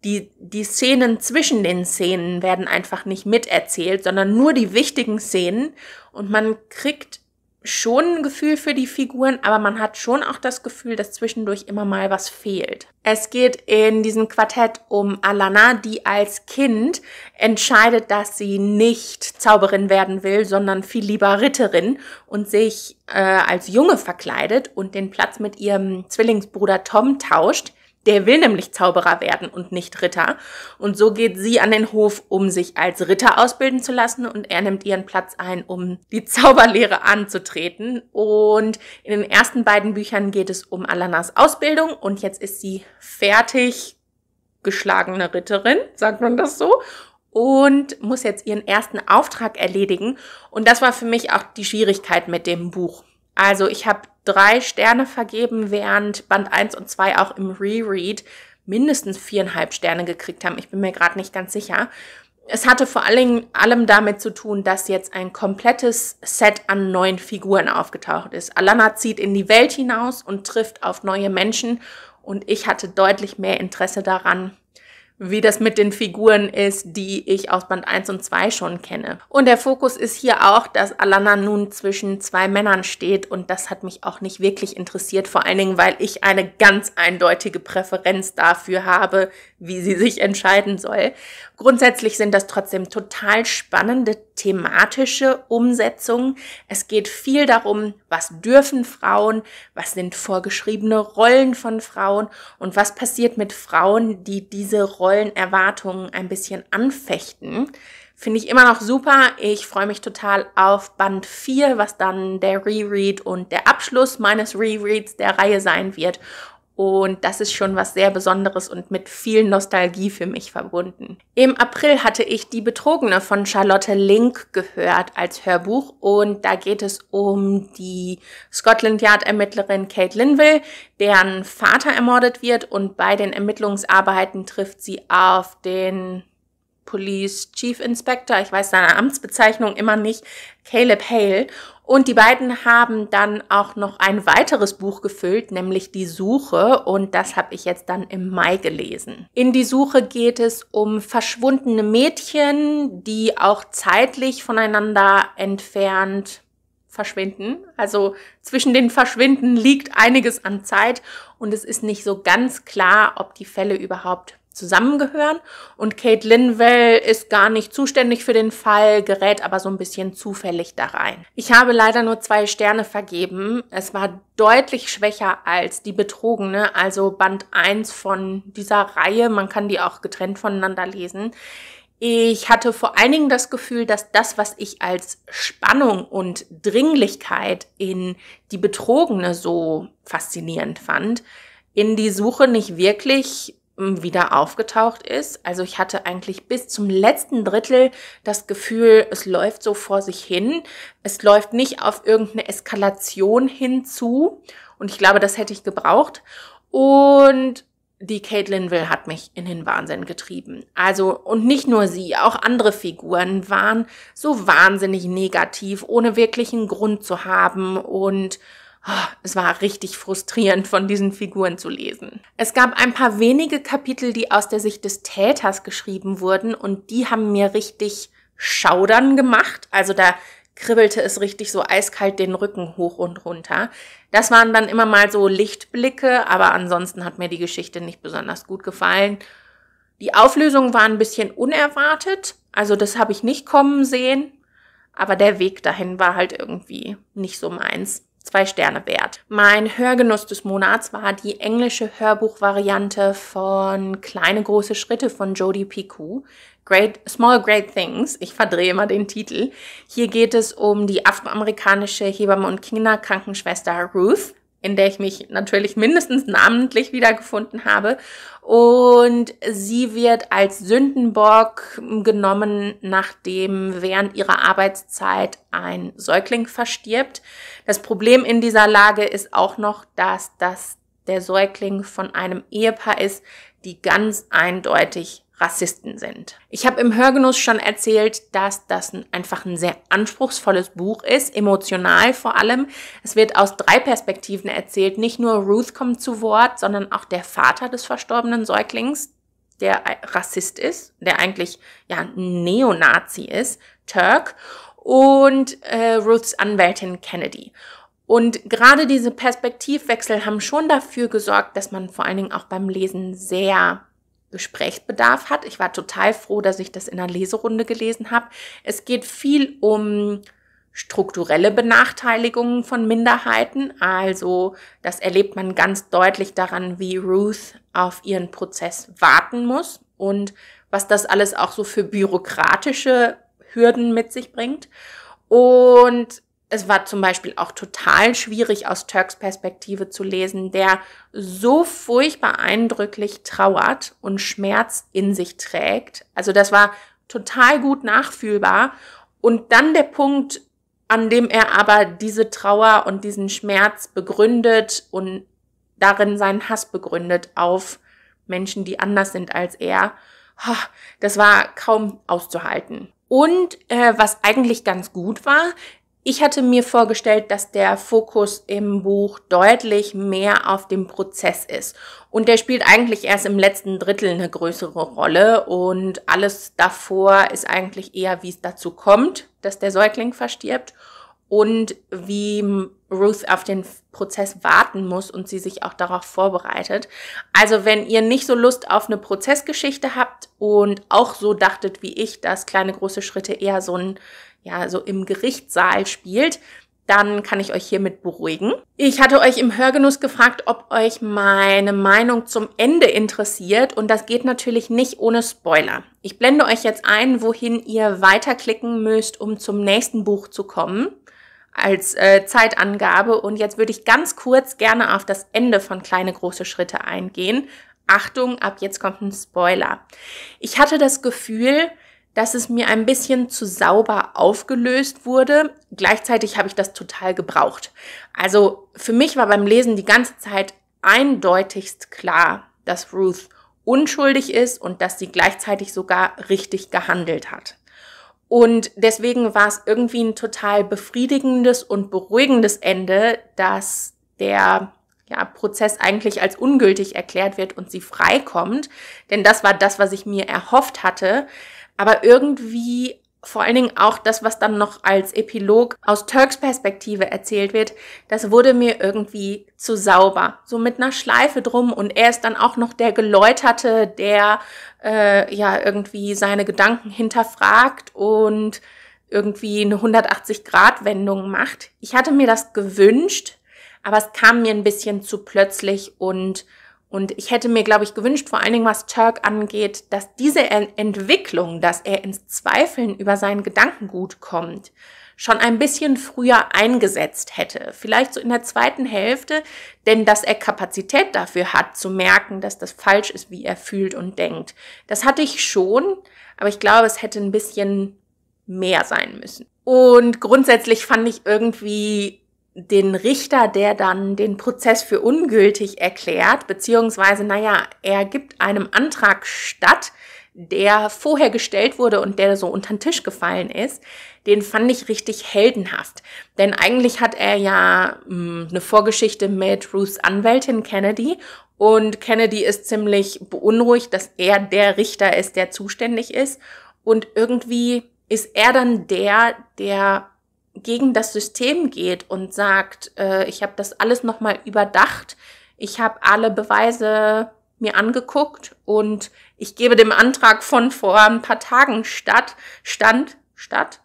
A: die, die Szenen zwischen den Szenen werden einfach nicht miterzählt, sondern nur die wichtigen Szenen und man kriegt schon ein Gefühl für die Figuren, aber man hat schon auch das Gefühl, dass zwischendurch immer mal was fehlt. Es geht in diesem Quartett um Alana, die als Kind entscheidet, dass sie nicht Zauberin werden will, sondern viel lieber Ritterin und sich äh, als Junge verkleidet und den Platz mit ihrem Zwillingsbruder Tom tauscht. Der will nämlich Zauberer werden und nicht Ritter. Und so geht sie an den Hof, um sich als Ritter ausbilden zu lassen. Und er nimmt ihren Platz ein, um die [LAUGHS] Zauberlehre anzutreten. Und in den ersten beiden Büchern geht es um Alanas Ausbildung. Und jetzt ist sie fertig geschlagene Ritterin, sagt man das so und muss jetzt ihren ersten Auftrag erledigen. Und das war für mich auch die Schwierigkeit mit dem Buch. Also ich habe drei Sterne vergeben, während Band 1 und 2 auch im Reread mindestens viereinhalb Sterne gekriegt haben. Ich bin mir gerade nicht ganz sicher. Es hatte vor allem, allem damit zu tun, dass jetzt ein komplettes Set an neuen Figuren aufgetaucht ist. Alana zieht in die Welt hinaus und trifft auf neue Menschen und ich hatte deutlich mehr Interesse daran, wie das mit den Figuren ist, die ich aus Band 1 und 2 schon kenne. Und der Fokus ist hier auch, dass Alana nun zwischen zwei Männern steht und das hat mich auch nicht wirklich interessiert, vor allen Dingen, weil ich eine ganz eindeutige Präferenz dafür habe, wie sie sich entscheiden soll. Grundsätzlich sind das trotzdem total spannende thematische Umsetzung. Es geht viel darum, was dürfen Frauen, was sind vorgeschriebene Rollen von Frauen und was passiert mit Frauen, die diese Rollenerwartungen ein bisschen anfechten. Finde ich immer noch super. Ich freue mich total auf Band 4, was dann der Reread und der Abschluss meines Rereads der Reihe sein wird. Und das ist schon was sehr Besonderes und mit viel Nostalgie für mich verbunden. Im April hatte ich Die Betrogene von Charlotte Link gehört als Hörbuch und da geht es um die Scotland Yard Ermittlerin Kate Linville, deren Vater ermordet wird und bei den Ermittlungsarbeiten trifft sie auf den Police Chief Inspector, ich weiß seine Amtsbezeichnung immer nicht, Caleb Hale. Und die beiden haben dann auch noch ein weiteres Buch gefüllt, nämlich Die Suche. Und das habe ich jetzt dann im Mai gelesen. In Die Suche geht es um verschwundene Mädchen, die auch zeitlich voneinander entfernt verschwinden. Also zwischen den Verschwinden liegt einiges an Zeit und es ist nicht so ganz klar, ob die Fälle überhaupt zusammengehören. Und Kate Linwell ist gar nicht zuständig für den Fall, gerät aber so ein bisschen zufällig da rein. Ich habe leider nur zwei Sterne vergeben. Es war deutlich schwächer als die Betrogene, also Band 1 von dieser Reihe. Man kann die auch getrennt voneinander lesen. Ich hatte vor allen Dingen das Gefühl, dass das, was ich als Spannung und Dringlichkeit in die Betrogene so faszinierend fand, in die Suche nicht wirklich wieder aufgetaucht ist. Also ich hatte eigentlich bis zum letzten Drittel das Gefühl, es läuft so vor sich hin. Es läuft nicht auf irgendeine Eskalation hinzu. Und ich glaube, das hätte ich gebraucht. Und die Caitlin Will hat mich in den Wahnsinn getrieben. Also, und nicht nur sie, auch andere Figuren waren so wahnsinnig negativ, ohne wirklichen Grund zu haben und es war richtig frustrierend, von diesen Figuren zu lesen. Es gab ein paar wenige Kapitel, die aus der Sicht des Täters geschrieben wurden und die haben mir richtig Schaudern gemacht. Also da kribbelte es richtig so eiskalt den Rücken hoch und runter. Das waren dann immer mal so Lichtblicke, aber ansonsten hat mir die Geschichte nicht besonders gut gefallen. Die Auflösung war ein bisschen unerwartet, also das habe ich nicht kommen sehen, aber der Weg dahin war halt irgendwie nicht so meins zwei Sterne wert. Mein Hörgenuss des Monats war die englische Hörbuchvariante von Kleine große Schritte von Jodie Picou. Great, Small Great Things. Ich verdrehe immer den Titel. Hier geht es um die afroamerikanische Hebamme und Kinderkrankenschwester Ruth, in der ich mich natürlich mindestens namentlich wiedergefunden habe. Und sie wird als Sündenbock genommen, nachdem während ihrer Arbeitszeit ein Säugling verstirbt. Das Problem in dieser Lage ist auch noch, dass das der Säugling von einem Ehepaar ist, die ganz eindeutig Rassisten sind. Ich habe im Hörgenuss schon erzählt, dass das einfach ein sehr anspruchsvolles Buch ist, emotional vor allem. Es wird aus drei Perspektiven erzählt. Nicht nur Ruth kommt zu Wort, sondern auch der Vater des verstorbenen Säuglings, der Rassist ist, der eigentlich ja Neonazi ist, Turk, und äh, Ruths Anwältin Kennedy. Und gerade diese Perspektivwechsel haben schon dafür gesorgt, dass man vor allen Dingen auch beim Lesen sehr Gesprächsbedarf hat. Ich war total froh, dass ich das in einer Leserunde gelesen habe. Es geht viel um strukturelle Benachteiligungen von Minderheiten. Also das erlebt man ganz deutlich daran, wie Ruth auf ihren Prozess warten muss und was das alles auch so für bürokratische Hürden mit sich bringt. Und es war zum Beispiel auch total schwierig aus Turks Perspektive zu lesen, der so furchtbar eindrücklich trauert und Schmerz in sich trägt. Also das war total gut nachfühlbar. Und dann der Punkt, an dem er aber diese Trauer und diesen Schmerz begründet und darin seinen Hass begründet auf Menschen, die anders sind als er. Das war kaum auszuhalten. Und äh, was eigentlich ganz gut war, ich hatte mir vorgestellt, dass der Fokus im Buch deutlich mehr auf dem Prozess ist. Und der spielt eigentlich erst im letzten Drittel eine größere Rolle. Und alles davor ist eigentlich eher, wie es dazu kommt, dass der Säugling verstirbt und wie Ruth auf den Prozess warten muss und sie sich auch darauf vorbereitet. Also wenn ihr nicht so Lust auf eine Prozessgeschichte habt und auch so dachtet wie ich, dass kleine große Schritte eher so ein, ja, so im Gerichtssaal spielt, dann kann ich euch hiermit beruhigen. Ich hatte euch im Hörgenuss gefragt, ob euch meine Meinung zum Ende interessiert und das geht natürlich nicht ohne Spoiler. Ich blende euch jetzt ein, wohin ihr weiterklicken müsst, um zum nächsten Buch zu kommen als äh, Zeitangabe. Und jetzt würde ich ganz kurz gerne auf das Ende von kleine große Schritte eingehen. Achtung, ab jetzt kommt ein Spoiler. Ich hatte das Gefühl, dass es mir ein bisschen zu sauber aufgelöst wurde. Gleichzeitig habe ich das total gebraucht. Also für mich war beim Lesen die ganze Zeit eindeutigst klar, dass Ruth unschuldig ist und dass sie gleichzeitig sogar richtig gehandelt hat. Und deswegen war es irgendwie ein total befriedigendes und beruhigendes Ende, dass der ja, Prozess eigentlich als ungültig erklärt wird und sie freikommt. Denn das war das, was ich mir erhofft hatte. Aber irgendwie vor allen Dingen auch das, was dann noch als Epilog aus Turks Perspektive erzählt wird, das wurde mir irgendwie zu sauber. So mit einer Schleife drum und er ist dann auch noch der Geläuterte, der äh, ja irgendwie seine Gedanken hinterfragt und irgendwie eine 180-Grad-Wendung macht. Ich hatte mir das gewünscht, aber es kam mir ein bisschen zu plötzlich und und ich hätte mir, glaube ich, gewünscht, vor allen Dingen was Turk angeht, dass diese Entwicklung, dass er ins Zweifeln über seinen Gedankengut kommt, schon ein bisschen früher eingesetzt hätte. Vielleicht so in der zweiten Hälfte, denn dass er Kapazität dafür hat, zu merken, dass das falsch ist, wie er fühlt und denkt. Das hatte ich schon, aber ich glaube, es hätte ein bisschen mehr sein müssen. Und grundsätzlich fand ich irgendwie den Richter, der dann den Prozess für ungültig erklärt, beziehungsweise, naja, er gibt einem Antrag statt, der vorher gestellt wurde und der so unter den Tisch gefallen ist, den fand ich richtig heldenhaft. Denn eigentlich hat er ja mh, hm, eine Vorgeschichte mit Ruths Anwältin Kennedy und Kennedy ist ziemlich beunruhigt, dass er der Richter ist, der zuständig ist und irgendwie ist er dann der, der gegen das System geht und sagt, äh, ich habe das alles nochmal überdacht, ich habe alle Beweise mir angeguckt und ich gebe dem Antrag von vor ein paar Tagen statt, stand, statt.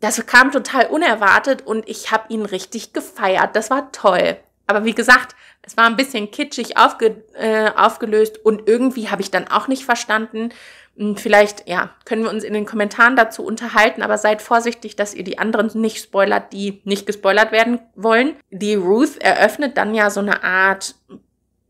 A: Das kam total unerwartet und ich habe ihn richtig gefeiert. Das war toll. Aber wie gesagt, es war ein bisschen kitschig aufge, äh, aufgelöst und irgendwie habe ich dann auch nicht verstanden, hm, vielleicht, ja, können wir uns in den Kommentaren dazu unterhalten, aber seid vorsichtig, dass ihr die anderen nicht spoilert, die nicht gespoilert werden wollen. Die Ruth eröffnet dann ja so eine Art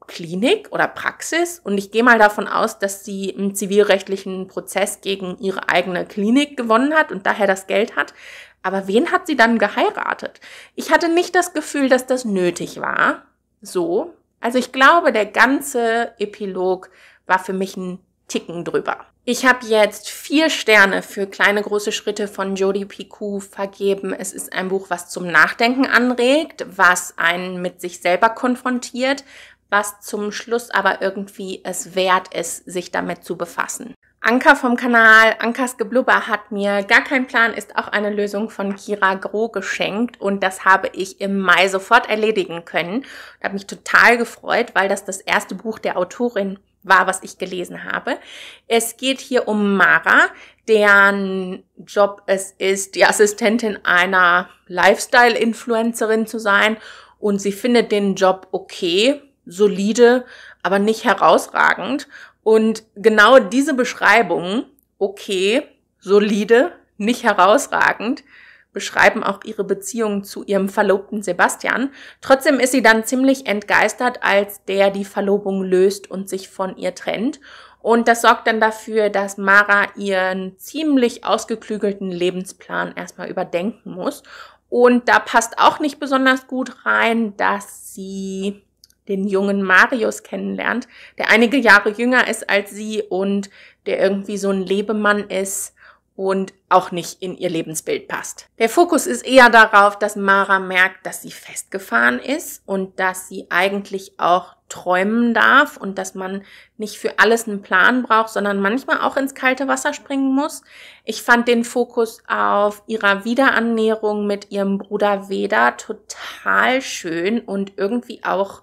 A: Klinik oder Praxis und ich gehe mal davon aus, dass sie einen zivilrechtlichen Prozess gegen ihre eigene Klinik gewonnen hat und daher das Geld hat. Aber wen hat sie dann geheiratet? Ich hatte nicht das Gefühl, dass das nötig war. So. Also ich glaube, der ganze Epilog war für mich ein Ticken drüber. Ich habe jetzt vier Sterne für kleine große Schritte von Jodi Picou vergeben. Es ist ein Buch, was zum Nachdenken anregt, was einen mit sich selber konfrontiert, was zum Schluss aber irgendwie es wert ist, sich damit zu befassen. Anka vom Kanal Ankas Geblubber hat mir gar kein Plan ist auch eine Lösung von Kira Groh geschenkt und das habe ich im Mai sofort erledigen können. Ich habe mich total gefreut, weil das das erste Buch der Autorin war, was ich gelesen habe. Es geht hier um Mara, deren Job es ist, die Assistentin einer Lifestyle-Influencerin zu sein. Und sie findet den Job okay, solide, aber nicht herausragend. Und genau diese Beschreibung, okay, solide, nicht herausragend, beschreiben auch ihre Beziehung zu ihrem Verlobten Sebastian. Trotzdem ist sie dann ziemlich entgeistert, als der die Verlobung löst und sich von ihr trennt. Und das sorgt dann dafür, dass Mara ihren ziemlich ausgeklügelten Lebensplan erstmal überdenken muss. Und da passt auch nicht besonders gut rein, dass sie den jungen Marius kennenlernt, der einige Jahre jünger ist als sie und der irgendwie so ein Lebemann ist, und auch nicht in ihr Lebensbild passt. Der Fokus ist eher darauf, dass Mara merkt, dass sie festgefahren ist und dass sie eigentlich auch träumen darf und dass man nicht für alles einen Plan braucht, sondern manchmal auch ins kalte Wasser springen muss. Ich fand den Fokus auf ihrer Wiederannäherung mit ihrem Bruder Veda total schön und irgendwie auch,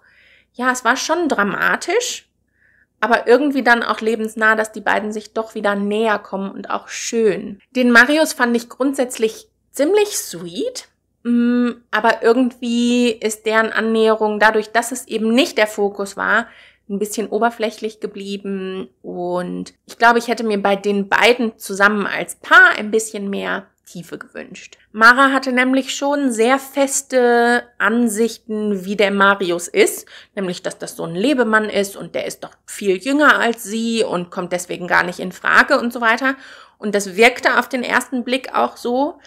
A: ja, es war schon dramatisch, aber irgendwie dann auch lebensnah, dass die beiden sich doch wieder näher kommen und auch schön. Den Marius fand ich grundsätzlich ziemlich sweet, mm, aber irgendwie ist deren Annäherung dadurch, dass es eben nicht der Fokus war, ein bisschen oberflächlich geblieben und ich glaube, ich hätte mir bei den beiden zusammen als Paar ein bisschen mehr Tiefe gewünscht. Mara hatte nämlich schon sehr feste Ansichten, wie der Marius ist, nämlich dass das so ein Lebemann ist und der ist doch viel jünger als sie und kommt deswegen gar nicht in Frage und so weiter. Und das wirkte auf den ersten Blick auch so,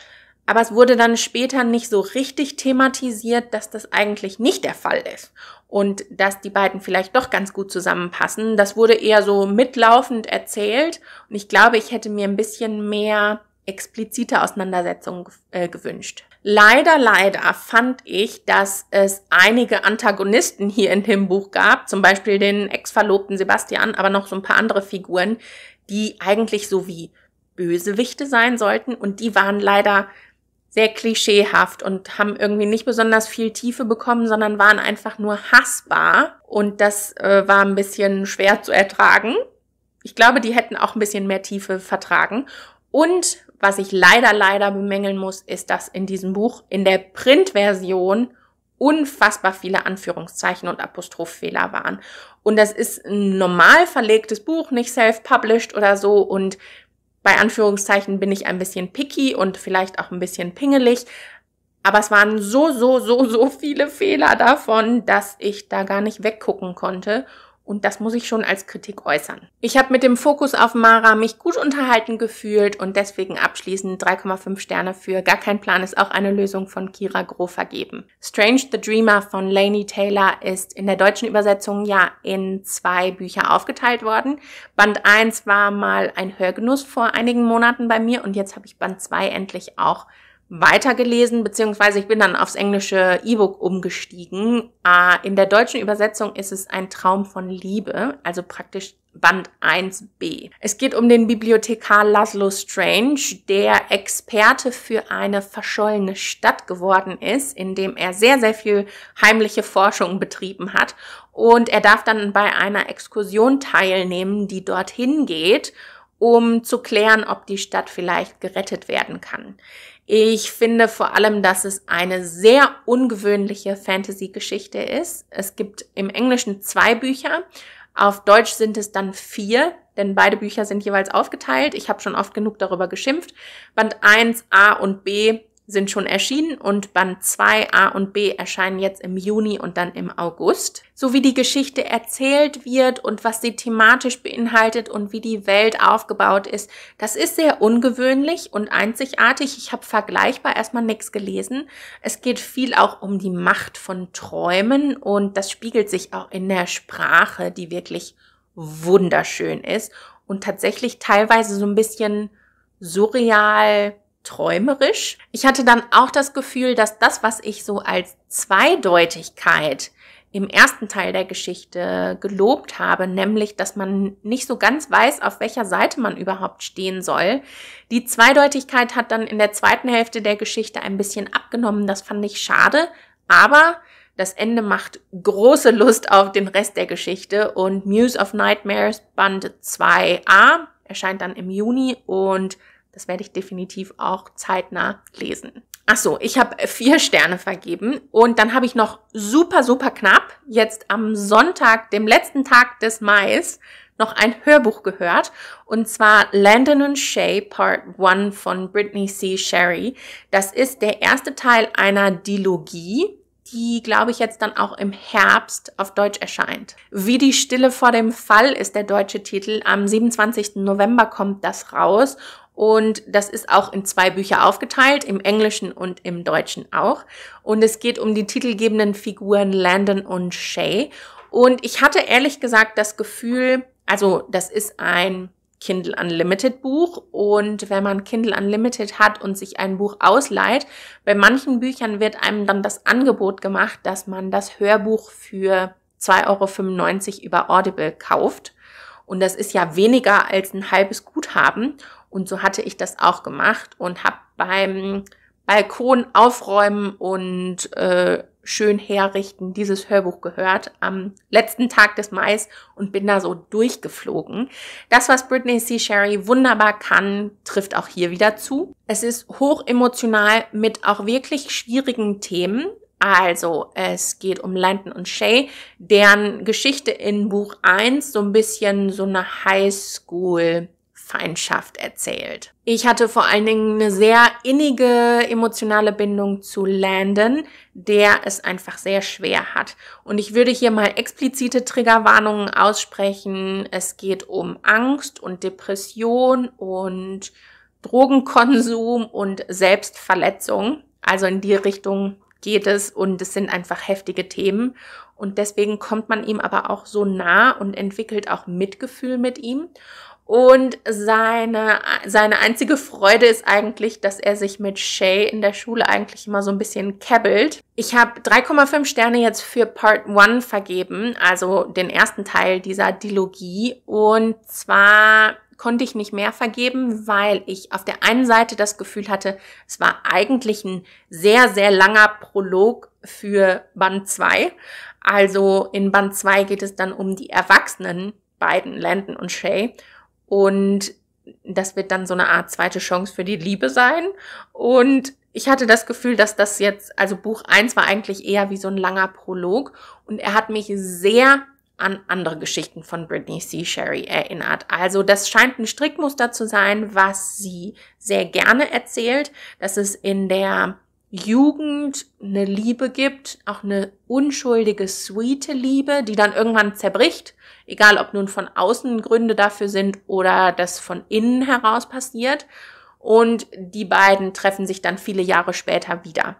A: aber es wurde dann später nicht so richtig thematisiert, dass das eigentlich nicht der Fall ist und dass die beiden vielleicht doch ganz gut zusammenpassen. Das wurde eher so mitlaufend erzählt und ich glaube, ich hätte mir ein bisschen mehr explizite Auseinandersetzung äh, gewünscht. Leider, leider fand ich, dass es einige Antagonisten hier in dem Buch gab, zum Beispiel den Ex-Verlobten Sebastian, aber noch so ein paar andere Figuren, die eigentlich so wie Bösewichte sein sollten und die waren leider sehr klischeehaft und haben irgendwie nicht besonders viel Tiefe bekommen, sondern waren einfach nur hassbar und das äh, war ein bisschen schwer zu ertragen. Ich glaube, die hätten auch ein bisschen mehr Tiefe vertragen. Und was ich leider, leider bemängeln muss, ist, dass in diesem Buch in der Printversion unfassbar viele Anführungszeichen und Apostrophfehler waren. Und das ist ein normal verlegtes Buch, nicht self-published oder so. Und bei Anführungszeichen bin ich ein bisschen picky und vielleicht auch ein bisschen pingelig. Aber es waren so, so, so, so viele Fehler davon, dass ich da gar nicht weggucken konnte. Und das muss ich schon als Kritik äußern. Ich habe mit dem Fokus auf Mara mich gut unterhalten gefühlt und deswegen abschließend 3,5 Sterne für Gar kein Plan ist auch eine Lösung von Kira Groh vergeben. Strange the Dreamer von Lainey Taylor ist in der deutschen Übersetzung ja in zwei Bücher aufgeteilt worden. Band 1 war mal ein Hörgenuss vor einigen Monaten bei mir und jetzt habe ich Band 2 endlich auch weitergelesen, beziehungsweise ich bin dann aufs englische E-Book umgestiegen. Äh, in der deutschen Übersetzung ist es ein Traum von Liebe, also praktisch Band 1b. Es geht um den Bibliothekar Laszlo Strange, der Experte für eine verschollene Stadt geworden ist, in dem er sehr, sehr viel heimliche Forschung betrieben hat. Und er darf dann bei einer Exkursion teilnehmen, die dorthin geht, um zu klären, ob die Stadt vielleicht gerettet werden kann. Ich finde vor allem, dass es eine sehr ungewöhnliche Fantasy-Geschichte ist. Es gibt im Englischen zwei Bücher. Auf Deutsch sind es dann vier, denn beide Bücher sind jeweils aufgeteilt. Ich habe schon oft genug darüber geschimpft. Band 1, A und B sind schon erschienen und Band 2 A und B erscheinen jetzt im Juni und dann im August. So wie die Geschichte erzählt wird und was sie thematisch beinhaltet und wie die Welt aufgebaut ist, das ist sehr ungewöhnlich und einzigartig. Ich habe vergleichbar erstmal nichts gelesen. Es geht viel auch um die Macht von Träumen und das spiegelt sich auch in der Sprache, die wirklich wunderschön ist und tatsächlich teilweise so ein bisschen surreal träumerisch. Ich hatte dann auch das Gefühl, dass das, was ich so als Zweideutigkeit im ersten Teil der Geschichte gelobt habe, nämlich, dass man nicht so ganz weiß, auf welcher Seite man überhaupt stehen soll. Die Zweideutigkeit hat dann in der zweiten Hälfte der Geschichte ein bisschen abgenommen. Das fand ich schade, aber das Ende macht große Lust auf den Rest der Geschichte und Muse of Nightmares Band 2a erscheint dann im Juni und das werde ich definitiv auch zeitnah lesen. Ach so, ich habe vier Sterne vergeben und dann habe ich noch super, super knapp jetzt am Sonntag, dem letzten Tag des Mais, noch ein Hörbuch gehört und zwar Landon and Shay Part 1 von Britney C. Sherry. Das ist der erste Teil einer Dilogie, die, glaube ich, jetzt dann auch im Herbst auf Deutsch erscheint. Wie die Stille vor dem Fall ist der deutsche Titel. Am 27. November kommt das raus und das ist auch in zwei Bücher aufgeteilt, im Englischen und im Deutschen auch. Und es geht um die titelgebenden Figuren Landon und Shay. Und ich hatte ehrlich gesagt das Gefühl, also das ist ein Kindle Unlimited Buch und wenn man Kindle Unlimited hat und sich ein Buch ausleiht, bei manchen Büchern wird einem dann das Angebot gemacht, dass man das Hörbuch für 2,95 Euro über Audible kauft. Und das ist ja weniger als ein halbes Guthaben. Und so hatte ich das auch gemacht und habe beim Balkon aufräumen und äh, schön herrichten dieses Hörbuch gehört am letzten Tag des Mais und bin da so durchgeflogen. Das, was Britney C. Sherry wunderbar kann, trifft auch hier wieder zu. Es ist hochemotional mit auch wirklich schwierigen Themen. Also, es geht um Landon und Shay, deren Geschichte in Buch 1 so ein bisschen so eine Highschool Feindschaft erzählt. Ich hatte vor allen Dingen eine sehr innige emotionale Bindung zu Landon, der es einfach sehr schwer hat. Und ich würde hier mal explizite Triggerwarnungen aussprechen. Es geht um Angst und Depression und Drogenkonsum und Selbstverletzung. Also in die Richtung geht es und es sind einfach heftige Themen. Und deswegen kommt man ihm aber auch so nah und entwickelt auch Mitgefühl mit ihm. Und seine, seine einzige Freude ist eigentlich, dass er sich mit Shay in der Schule eigentlich immer so ein bisschen kebbelt. Ich habe 3,5 Sterne jetzt für Part 1 vergeben, also den ersten Teil dieser Dilogie. Und zwar konnte ich nicht mehr vergeben, weil ich auf der einen Seite das Gefühl hatte, es war eigentlich ein sehr, sehr langer Prolog für Band 2. Also in Band 2 geht es dann um die Erwachsenen, beiden, Landon und Shay. Und das wird dann so eine Art zweite Chance für die Liebe sein. Und ich hatte das Gefühl, dass das jetzt, also Buch 1 war eigentlich eher wie so ein langer Prolog und er hat mich sehr an andere Geschichten von Britney C. Sherry erinnert. Also das scheint ein Strickmuster zu sein, was sie sehr gerne erzählt, dass es in der Jugend eine Liebe gibt, auch eine unschuldige, sweete Liebe, die dann irgendwann zerbricht egal ob nun von außen Gründe dafür sind oder das von innen heraus passiert. Und die beiden treffen sich dann viele Jahre später wieder.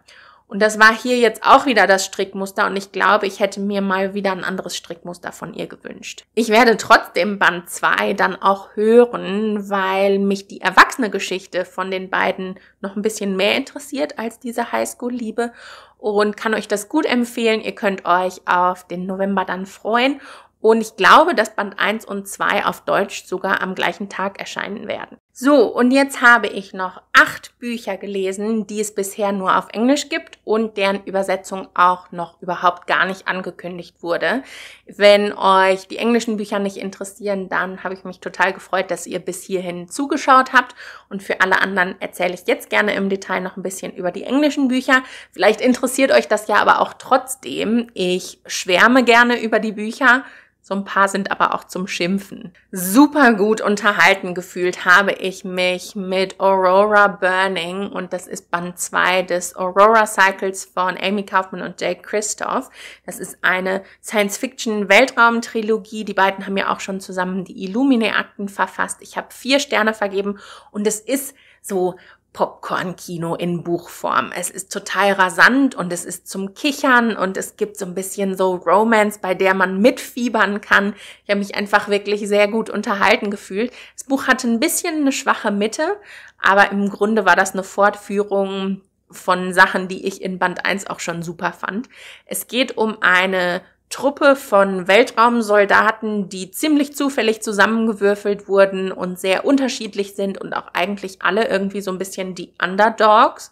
A: Und das war hier jetzt auch wieder das Strickmuster und ich glaube, ich hätte mir mal wieder ein anderes Strickmuster von ihr gewünscht. Ich werde trotzdem Band 2 dann auch hören, weil mich die erwachsene Geschichte von den beiden noch ein bisschen mehr interessiert als diese Highschool-Liebe und kann euch das gut empfehlen. Ihr könnt euch auf den November dann freuen und ich glaube, dass Band 1 und 2 auf Deutsch sogar am gleichen Tag erscheinen werden. So, und jetzt habe ich noch acht Bücher gelesen, die es bisher nur auf Englisch gibt und deren Übersetzung auch noch überhaupt gar nicht angekündigt wurde. Wenn euch die englischen Bücher nicht interessieren, dann habe ich mich total gefreut, dass ihr bis hierhin zugeschaut habt. Und für alle anderen erzähle ich jetzt gerne im Detail noch ein bisschen über die englischen Bücher. Vielleicht interessiert euch das ja aber auch trotzdem. Ich schwärme gerne über die Bücher. So ein paar sind aber auch zum Schimpfen. Super gut unterhalten gefühlt habe ich mich mit Aurora Burning und das ist Band 2 des Aurora Cycles von Amy Kaufman und Jake Christoph. Das ist eine Science-Fiction-Weltraum-Trilogie. Die beiden haben ja auch schon zusammen die Illumine-Akten verfasst. Ich habe vier Sterne vergeben und es ist so Popcorn-Kino in Buchform. Es ist total rasant und es ist zum Kichern und es gibt so ein bisschen so Romance, bei der man mitfiebern kann. Ich habe mich einfach wirklich sehr gut unterhalten gefühlt. Das Buch hatte ein bisschen eine schwache Mitte, aber im Grunde war das eine Fortführung von Sachen, die ich in Band 1 auch schon super fand. Es geht um eine Truppe von Weltraumsoldaten, die ziemlich zufällig zusammengewürfelt wurden und sehr unterschiedlich sind und auch eigentlich alle irgendwie so ein bisschen die Underdogs.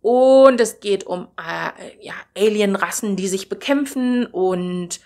A: Und es geht um äh, ja, Alienrassen, die sich bekämpfen und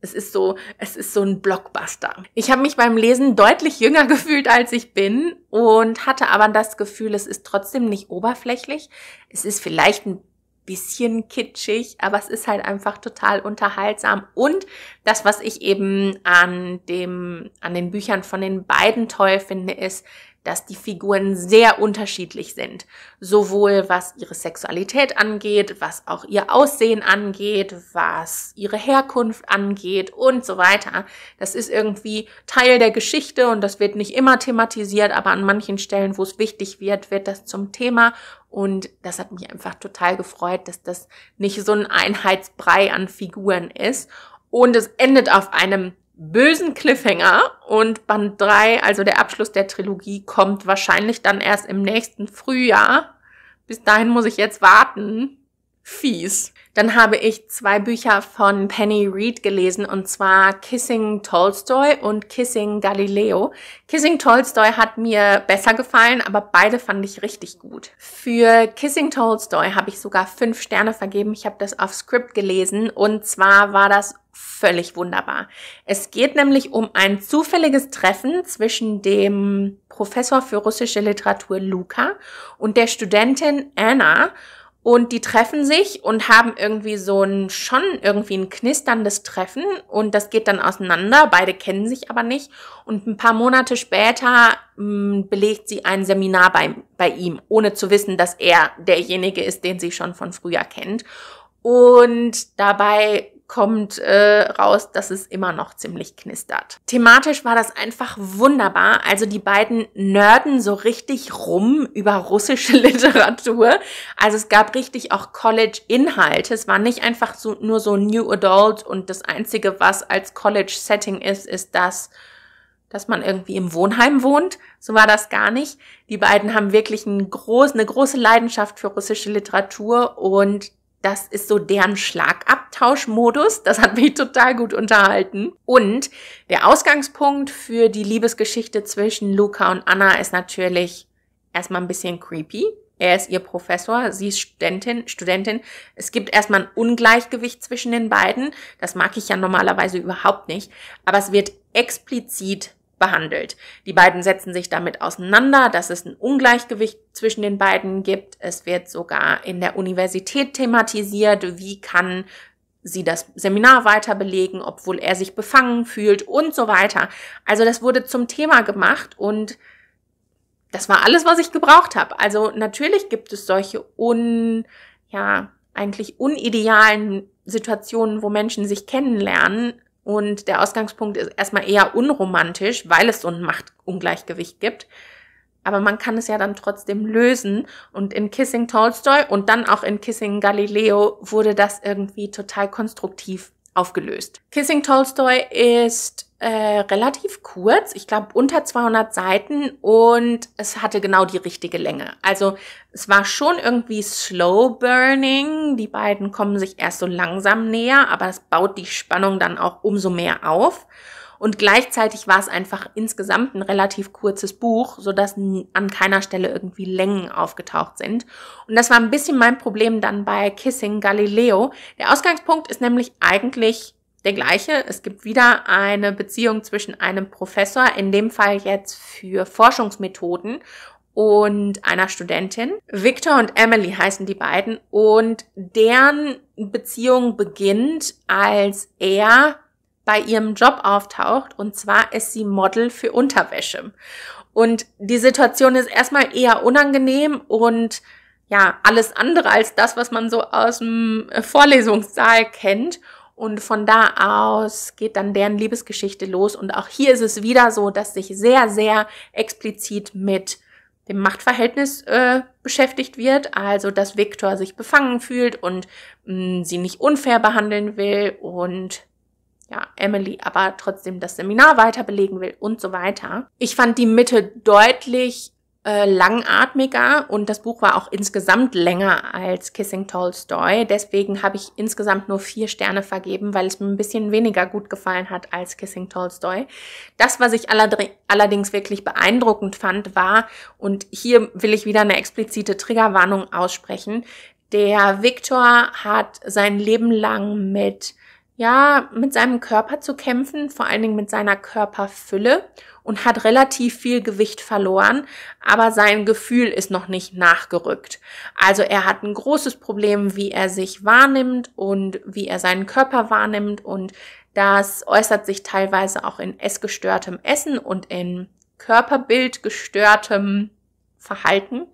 A: es ist so, es ist so ein Blockbuster. Ich habe mich beim Lesen deutlich jünger [LAUGHS] gefühlt, als ich bin und hatte aber das Gefühl, es ist trotzdem nicht oberflächlich. Es ist vielleicht ein bisschen kitschig, aber es ist halt einfach total unterhaltsam. Und das, was ich eben an dem, an den Büchern von den beiden toll finde, ist, dass die Figuren sehr unterschiedlich sind. Sowohl was ihre Sexualität angeht, was auch ihr Aussehen angeht, was ihre Herkunft angeht und so weiter. Das ist irgendwie Teil der Geschichte und das wird nicht immer thematisiert, aber an manchen Stellen, wo es wichtig wird, wird das zum Thema. Und das hat mich einfach total gefreut, dass das nicht so ein Einheitsbrei an Figuren ist. Und es endet auf einem bösen Cliffhanger und Band 3, also der Abschluss der Trilogie, kommt wahrscheinlich dann erst im nächsten Frühjahr. Bis dahin muss ich jetzt warten. Fies. Dann habe ich zwei Bücher von Penny Reed gelesen und zwar Kissing Tolstoy und Kissing Galileo. Kissing Tolstoy hat mir besser gefallen, aber beide fand ich richtig gut. Für Kissing Tolstoy habe ich sogar fünf Sterne vergeben. Ich habe das auf Script gelesen und zwar war das völlig wunderbar. Es geht nämlich um ein zufälliges Treffen zwischen dem Professor für russische Literatur Luca und der Studentin Anna. Und die treffen sich und haben irgendwie so ein, schon irgendwie ein knisterndes Treffen und das geht dann auseinander. Beide kennen sich aber nicht. Und ein paar Monate später mh, mm, belegt sie ein Seminar bei, bei ihm, ohne zu wissen, dass er derjenige ist, den sie schon von früher kennt. Und dabei kommt äh, raus, dass es immer noch ziemlich knistert. Thematisch war das einfach wunderbar. Also die beiden nerden so richtig rum über russische [LAUGHS] Literatur. Also es gab richtig auch College-Inhalte. Es war nicht einfach so, nur so New Adult und das Einzige, was als College-Setting ist, ist das, dass man irgendwie im Wohnheim wohnt. So war das gar nicht. Die beiden haben wirklich ein groß, eine große Leidenschaft für russische Literatur und das ist so deren Schlagabtauschmodus. Das hat mich total gut unterhalten. Und der Ausgangspunkt für die Liebesgeschichte zwischen Luca und Anna ist natürlich erstmal ein bisschen creepy. Er ist ihr Professor, sie ist Studentin, Studentin. Es gibt erstmal ein Ungleichgewicht zwischen den beiden. Das mag ich ja normalerweise überhaupt nicht. Aber es wird explizit behandelt. Die beiden setzen sich damit auseinander, dass es ein Ungleichgewicht zwischen den beiden gibt. Es wird sogar in der Universität thematisiert, wie kann sie das Seminar weiter belegen, obwohl er sich befangen fühlt und so weiter. Also das wurde zum Thema gemacht und das war alles, was ich gebraucht habe. Also natürlich gibt es solche un, ja, eigentlich unidealen Situationen, wo Menschen sich kennenlernen, und der Ausgangspunkt ist erstmal eher unromantisch, weil es so ein Machtungleichgewicht gibt. Aber man kann es ja dann trotzdem lösen. Und in Kissing Tolstoy und dann auch in Kissing Galileo wurde das irgendwie total konstruktiv aufgelöst. Kissing Tolstoy ist äh, relativ kurz, ich glaube unter 200 Seiten und es hatte genau die richtige Länge. Also es war schon irgendwie slow burning, die beiden kommen sich erst so langsam näher, aber es baut die Spannung dann auch umso mehr auf. Und gleichzeitig war es einfach insgesamt ein relativ kurzes Buch, sodass an keiner Stelle irgendwie Längen aufgetaucht sind. Und das war ein bisschen mein Problem dann bei Kissing Galileo. Der Ausgangspunkt ist nämlich eigentlich der gleiche. Es gibt wieder eine Beziehung zwischen einem Professor, in dem Fall jetzt für Forschungsmethoden und einer Studentin. Victor und Emily heißen die beiden und deren Beziehung beginnt, als er bei ihrem Job auftaucht und zwar ist sie Model für Unterwäsche. Und die Situation ist erstmal eher unangenehm und ja, alles andere als das, was man so aus dem Vorlesungssaal kennt. Und von da aus geht dann deren Liebesgeschichte los. Und auch hier ist es wieder so, dass sich sehr, sehr explizit mit dem Machtverhältnis äh, beschäftigt wird, also dass Viktor sich befangen fühlt und mh, mm, sie nicht unfair behandeln will und ja, Emily aber trotzdem das Seminar weiter belegen will und so weiter. Ich fand die Mitte deutlich äh, langatmiger und das Buch war auch insgesamt länger als Kissing Tolstoy. Deswegen habe ich insgesamt nur vier Sterne vergeben, weil es mir ein bisschen weniger gut gefallen hat als Kissing Tolstoy. Das, was ich allerdings wirklich beeindruckend fand, war, und hier will ich wieder eine explizite Triggerwarnung aussprechen, der Viktor hat sein Leben lang mit ja, mit seinem Körper zu kämpfen, vor allen Dingen mit seiner Körperfülle und hat relativ viel Gewicht verloren, aber sein Gefühl ist noch nicht nachgerückt. Also er hat ein großes Problem, wie er sich wahrnimmt und wie er seinen Körper wahrnimmt und das äußert sich teilweise auch in essgestörtem Essen und in körperbildgestörtem Verhalten.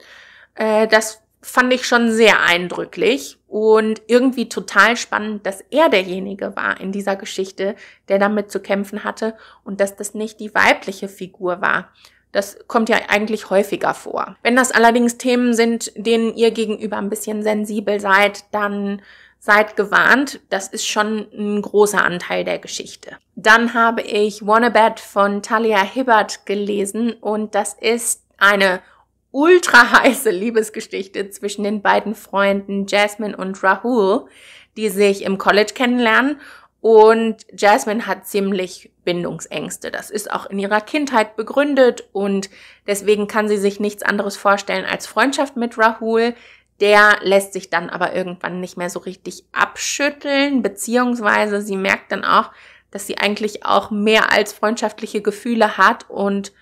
A: Äh, das fand ich schon sehr eindrücklich und irgendwie total spannend, dass er derjenige war in dieser Geschichte, der damit zu kämpfen hatte und dass das nicht die weibliche Figur war. Das kommt ja eigentlich häufiger vor. Wenn das allerdings Themen sind, denen ihr gegenüber ein bisschen sensibel seid, dann seid gewarnt. Das ist schon ein großer Anteil der Geschichte. Dann habe ich Wannabet von Talia Hibbert gelesen und das ist eine ultra heiße Liebesgeschichte zwischen den beiden Freunden Jasmine und Rahul, die sich im College kennenlernen. Und Jasmine hat ziemlich Bindungsängste. Das ist auch in ihrer Kindheit begründet und deswegen kann sie sich nichts anderes vorstellen als Freundschaft mit Rahul. Der lässt sich dann aber irgendwann nicht mehr so richtig abschütteln, beziehungsweise sie merkt dann auch, dass sie eigentlich auch mehr als freundschaftliche Gefühle hat und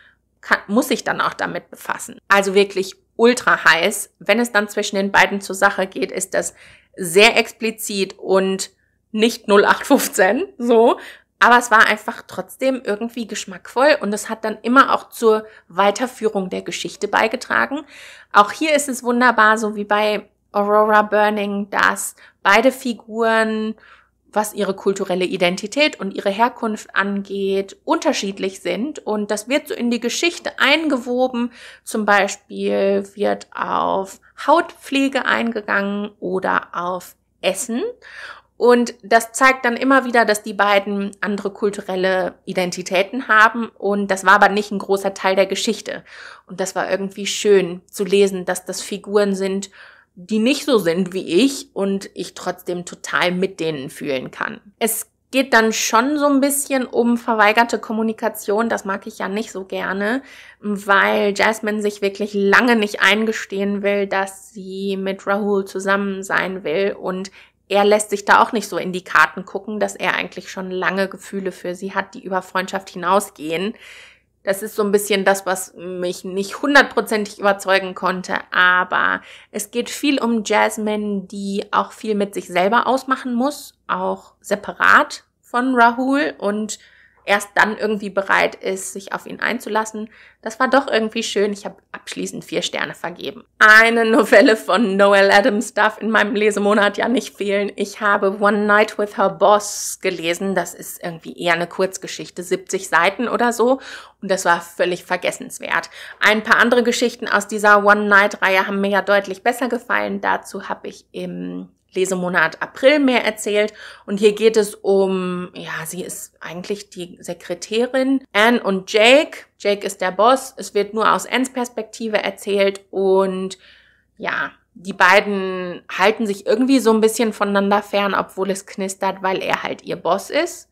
A: kann, muss sich dann auch damit befassen. Also wirklich ultra heiß. Wenn es dann zwischen den beiden zur Sache geht, ist das sehr explizit und nicht 0815, so. Aber es war einfach trotzdem irgendwie geschmackvoll und es hat dann immer auch zur Weiterführung der Geschichte beigetragen. Auch hier ist es wunderbar, so wie bei Aurora Burning, dass beide Figuren was ihre kulturelle Identität und ihre Herkunft angeht, unterschiedlich sind. Und das wird so in die Geschichte eingewoben. Zum Beispiel wird auf Hautpflege eingegangen oder auf Essen. Und das zeigt dann immer wieder, dass die beiden andere kulturelle Identitäten haben. Und das war aber nicht ein großer Teil der Geschichte. Und das war irgendwie schön zu lesen, dass das Figuren sind, die nicht so sind wie ich und ich trotzdem total mit denen fühlen kann. Es geht dann schon so ein bisschen um verweigerte Kommunikation. Das mag ich ja nicht so gerne, weil Jasmine sich wirklich lange nicht eingestehen will, dass sie mit Rahul zusammen sein will und er lässt sich da auch nicht so in die Karten gucken, dass er eigentlich schon lange Gefühle für sie hat, die über Freundschaft hinausgehen. Das ist so ein bisschen das, was mich nicht hundertprozentig überzeugen konnte, aber es geht viel um Jasmine, die auch viel mit sich selber ausmachen muss, auch separat von Rahul und erst dann irgendwie bereit ist, sich auf ihn einzulassen. Das war doch irgendwie schön. Ich habe abschließend vier Sterne vergeben. Eine Novelle von Noel Adams darf in meinem Lesemonat ja nicht fehlen. Ich habe One Night with Her Boss gelesen. Das ist irgendwie eher eine Kurzgeschichte, 70 Seiten oder so. Und das war völlig vergessenswert. Ein paar andere Geschichten aus dieser One Night-Reihe haben mir ja deutlich besser gefallen. Dazu habe ich im Lesemonat April mehr erzählt. Und hier geht es um, ja, sie ist eigentlich die Sekretärin. Anne und Jake. Jake ist der Boss. Es wird nur aus Annes Perspektive erzählt. Und ja, die beiden halten sich irgendwie so ein bisschen voneinander fern, obwohl es knistert, weil er halt ihr Boss ist.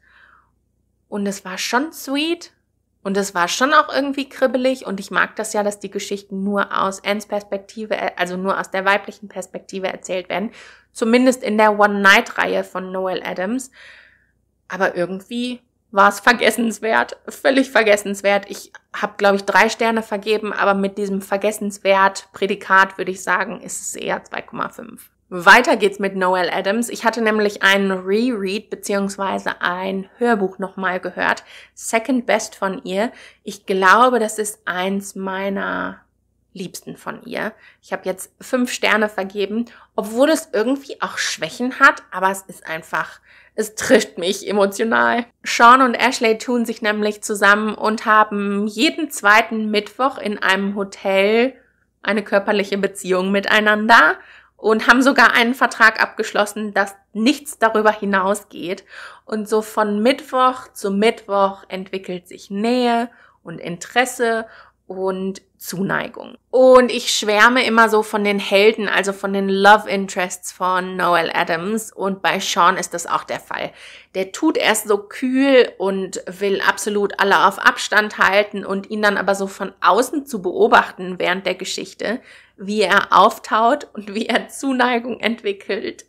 A: Und es war schon sweet, und es war schon auch irgendwie kribbelig und ich mag das ja, dass die Geschichten nur aus Anns Perspektive, äh, also nur aus der weiblichen Perspektive erzählt werden. Zumindest in der One-Night-Reihe von Noel Adams. Aber irgendwie war es vergessenswert, völlig vergessenswert. Ich habe, glaube ich, drei Sterne vergeben, aber mit diesem vergessenswert Prädikat würde ich sagen, ist es eher 2,5. Weiter geht's mit Noel Adams. Ich hatte nämlich einen Reread beziehungsweise ein Hörbuch nochmal gehört. Second Best von ihr. Ich glaube, das ist eins meiner liebsten von ihr. Ich habe jetzt fünf Sterne vergeben, obwohl es irgendwie auch Schwächen hat, aber es ist einfach, es trifft mich emotional. Sean und Ashley tun sich nämlich zusammen und haben jeden zweiten Mittwoch in einem Hotel eine körperliche Beziehung miteinander und haben sogar einen Vertrag abgeschlossen, dass nichts darüber hinausgeht. Und so von Mittwoch zu Mittwoch entwickelt sich Nähe und Interesse und Zuneigung. Und ich schwärme immer so von den Helden, also von den Love Interests von Noel Adams. Und bei Sean ist das auch der Fall. Der tut erst so kühl und will absolut alle auf Abstand halten und ihn dann aber so von außen zu beobachten während der Geschichte, wie er auftaut und wie er Zuneigung entwickelt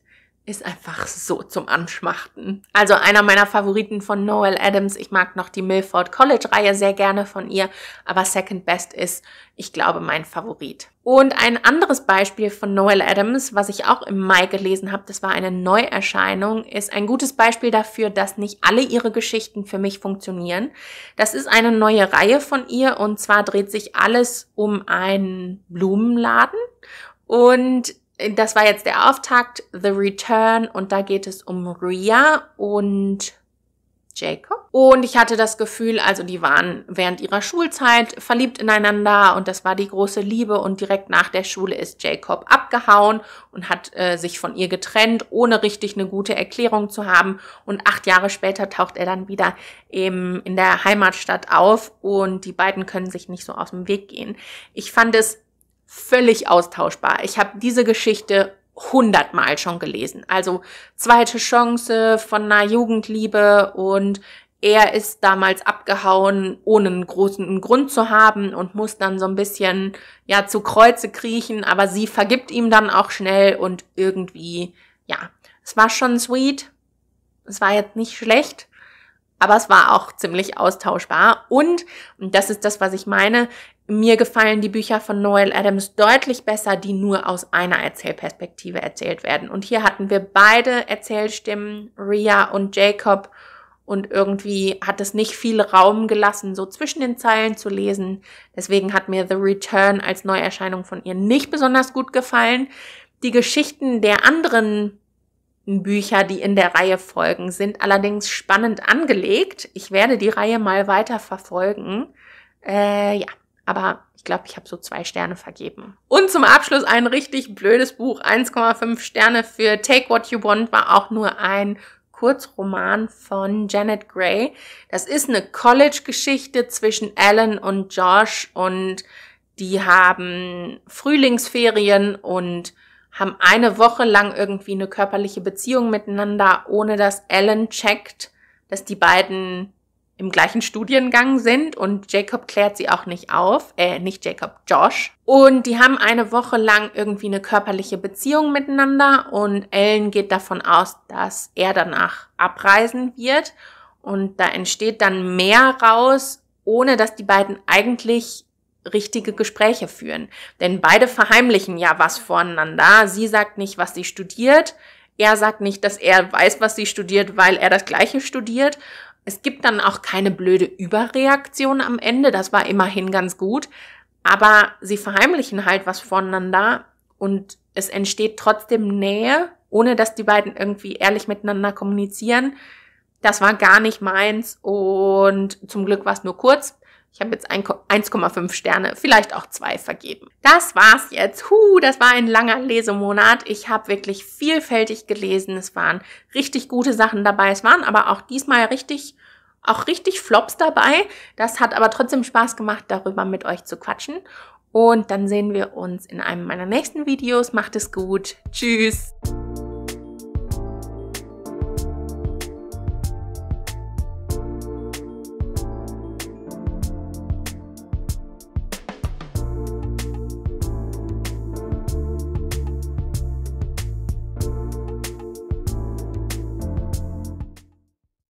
A: ist einfach so zum Anschmachten. Also einer meiner Favoriten von Noel Adams. Ich mag noch die Milford College Reihe sehr gerne von ihr, aber Second Best ist, ich glaube, mein Favorit. Und ein anderes Beispiel von Noel Adams, was ich auch im Mai gelesen habe, das war eine Neuerscheinung, ist ein gutes Beispiel dafür, dass nicht alle ihre Geschichten für mich funktionieren. Das ist eine neue Reihe von ihr und zwar dreht sich alles um einen Blumenladen und das war jetzt der Auftakt, The Return und da geht es um Ria und Jacob. Und ich hatte das Gefühl, also die waren während ihrer Schulzeit verliebt ineinander und das war die große Liebe und direkt nach der Schule ist Jacob abgehauen und hat äh, sich von ihr getrennt, ohne richtig eine gute Erklärung zu haben. Und acht Jahre später taucht er dann wieder eben in der Heimatstadt auf und die beiden können sich nicht so aus dem Weg gehen. Ich fand es völlig austauschbar. Ich habe diese Geschichte hundertmal schon gelesen. Also zweite Chance von einer Jugendliebe und er ist damals abgehauen, ohne einen großen Grund zu haben und muss dann so ein bisschen, ja, zu Kreuze kriechen, aber sie vergibt ihm dann auch schnell und irgendwie, ja, es war schon sweet. Es war jetzt nicht schlecht, aber es war auch ziemlich austauschbar und, und das ist das, was ich meine, mir gefallen die Bücher von Noel Adams deutlich besser, die nur aus einer Erzählperspektive erzählt werden. Und hier hatten wir beide Erzählstimmen, Ria und Jacob, und irgendwie hat es nicht viel Raum gelassen, so zwischen den Zeilen zu lesen. Deswegen hat mir The Return als Neuerscheinung von ihr nicht besonders gut gefallen. Die Geschichten der anderen Bücher, die in der Reihe folgen, sind allerdings spannend angelegt. Ich werde die Reihe mal weiter verfolgen. Äh, ja, aber ich glaube, ich habe so zwei Sterne vergeben. Und zum Abschluss ein richtig blödes Buch. 1,5 Sterne für Take What You Want war auch nur ein Kurzroman von Janet Gray. Das ist eine College-Geschichte zwischen Alan und Josh und die haben Frühlingsferien und haben eine Woche lang irgendwie eine körperliche Beziehung miteinander, ohne dass Alan checkt, dass die beiden im gleichen Studiengang sind und Jacob klärt sie auch nicht auf, äh, nicht Jacob, Josh. Und die haben eine Woche lang irgendwie eine körperliche Beziehung miteinander und Ellen geht davon aus, dass er danach abreisen wird und da entsteht dann mehr raus, ohne dass die beiden eigentlich richtige Gespräche führen. Denn beide verheimlichen ja was voneinander. Sie sagt nicht, was sie studiert. Er sagt nicht, dass er weiß, was sie studiert, weil er das gleiche studiert. Es gibt dann auch keine blöde Überreaktion am Ende, das war immerhin ganz gut, aber sie verheimlichen halt was voneinander und es entsteht trotzdem Nähe, ohne dass die beiden irgendwie ehrlich miteinander kommunizieren. Das war gar nicht meins und zum Glück war es nur kurz. Ich habe jetzt 1,5 Sterne, vielleicht auch zwei vergeben. Das war's jetzt. Huh, das war ein langer Lesemonat. Ich habe wirklich vielfältig gelesen. Es waren richtig gute Sachen dabei. Es waren aber auch diesmal richtig auch richtig Flops dabei. Das hat aber trotzdem Spaß gemacht, darüber mit euch zu quatschen. Und dann sehen wir uns in einem meiner nächsten Videos. Macht es gut. Tschüss.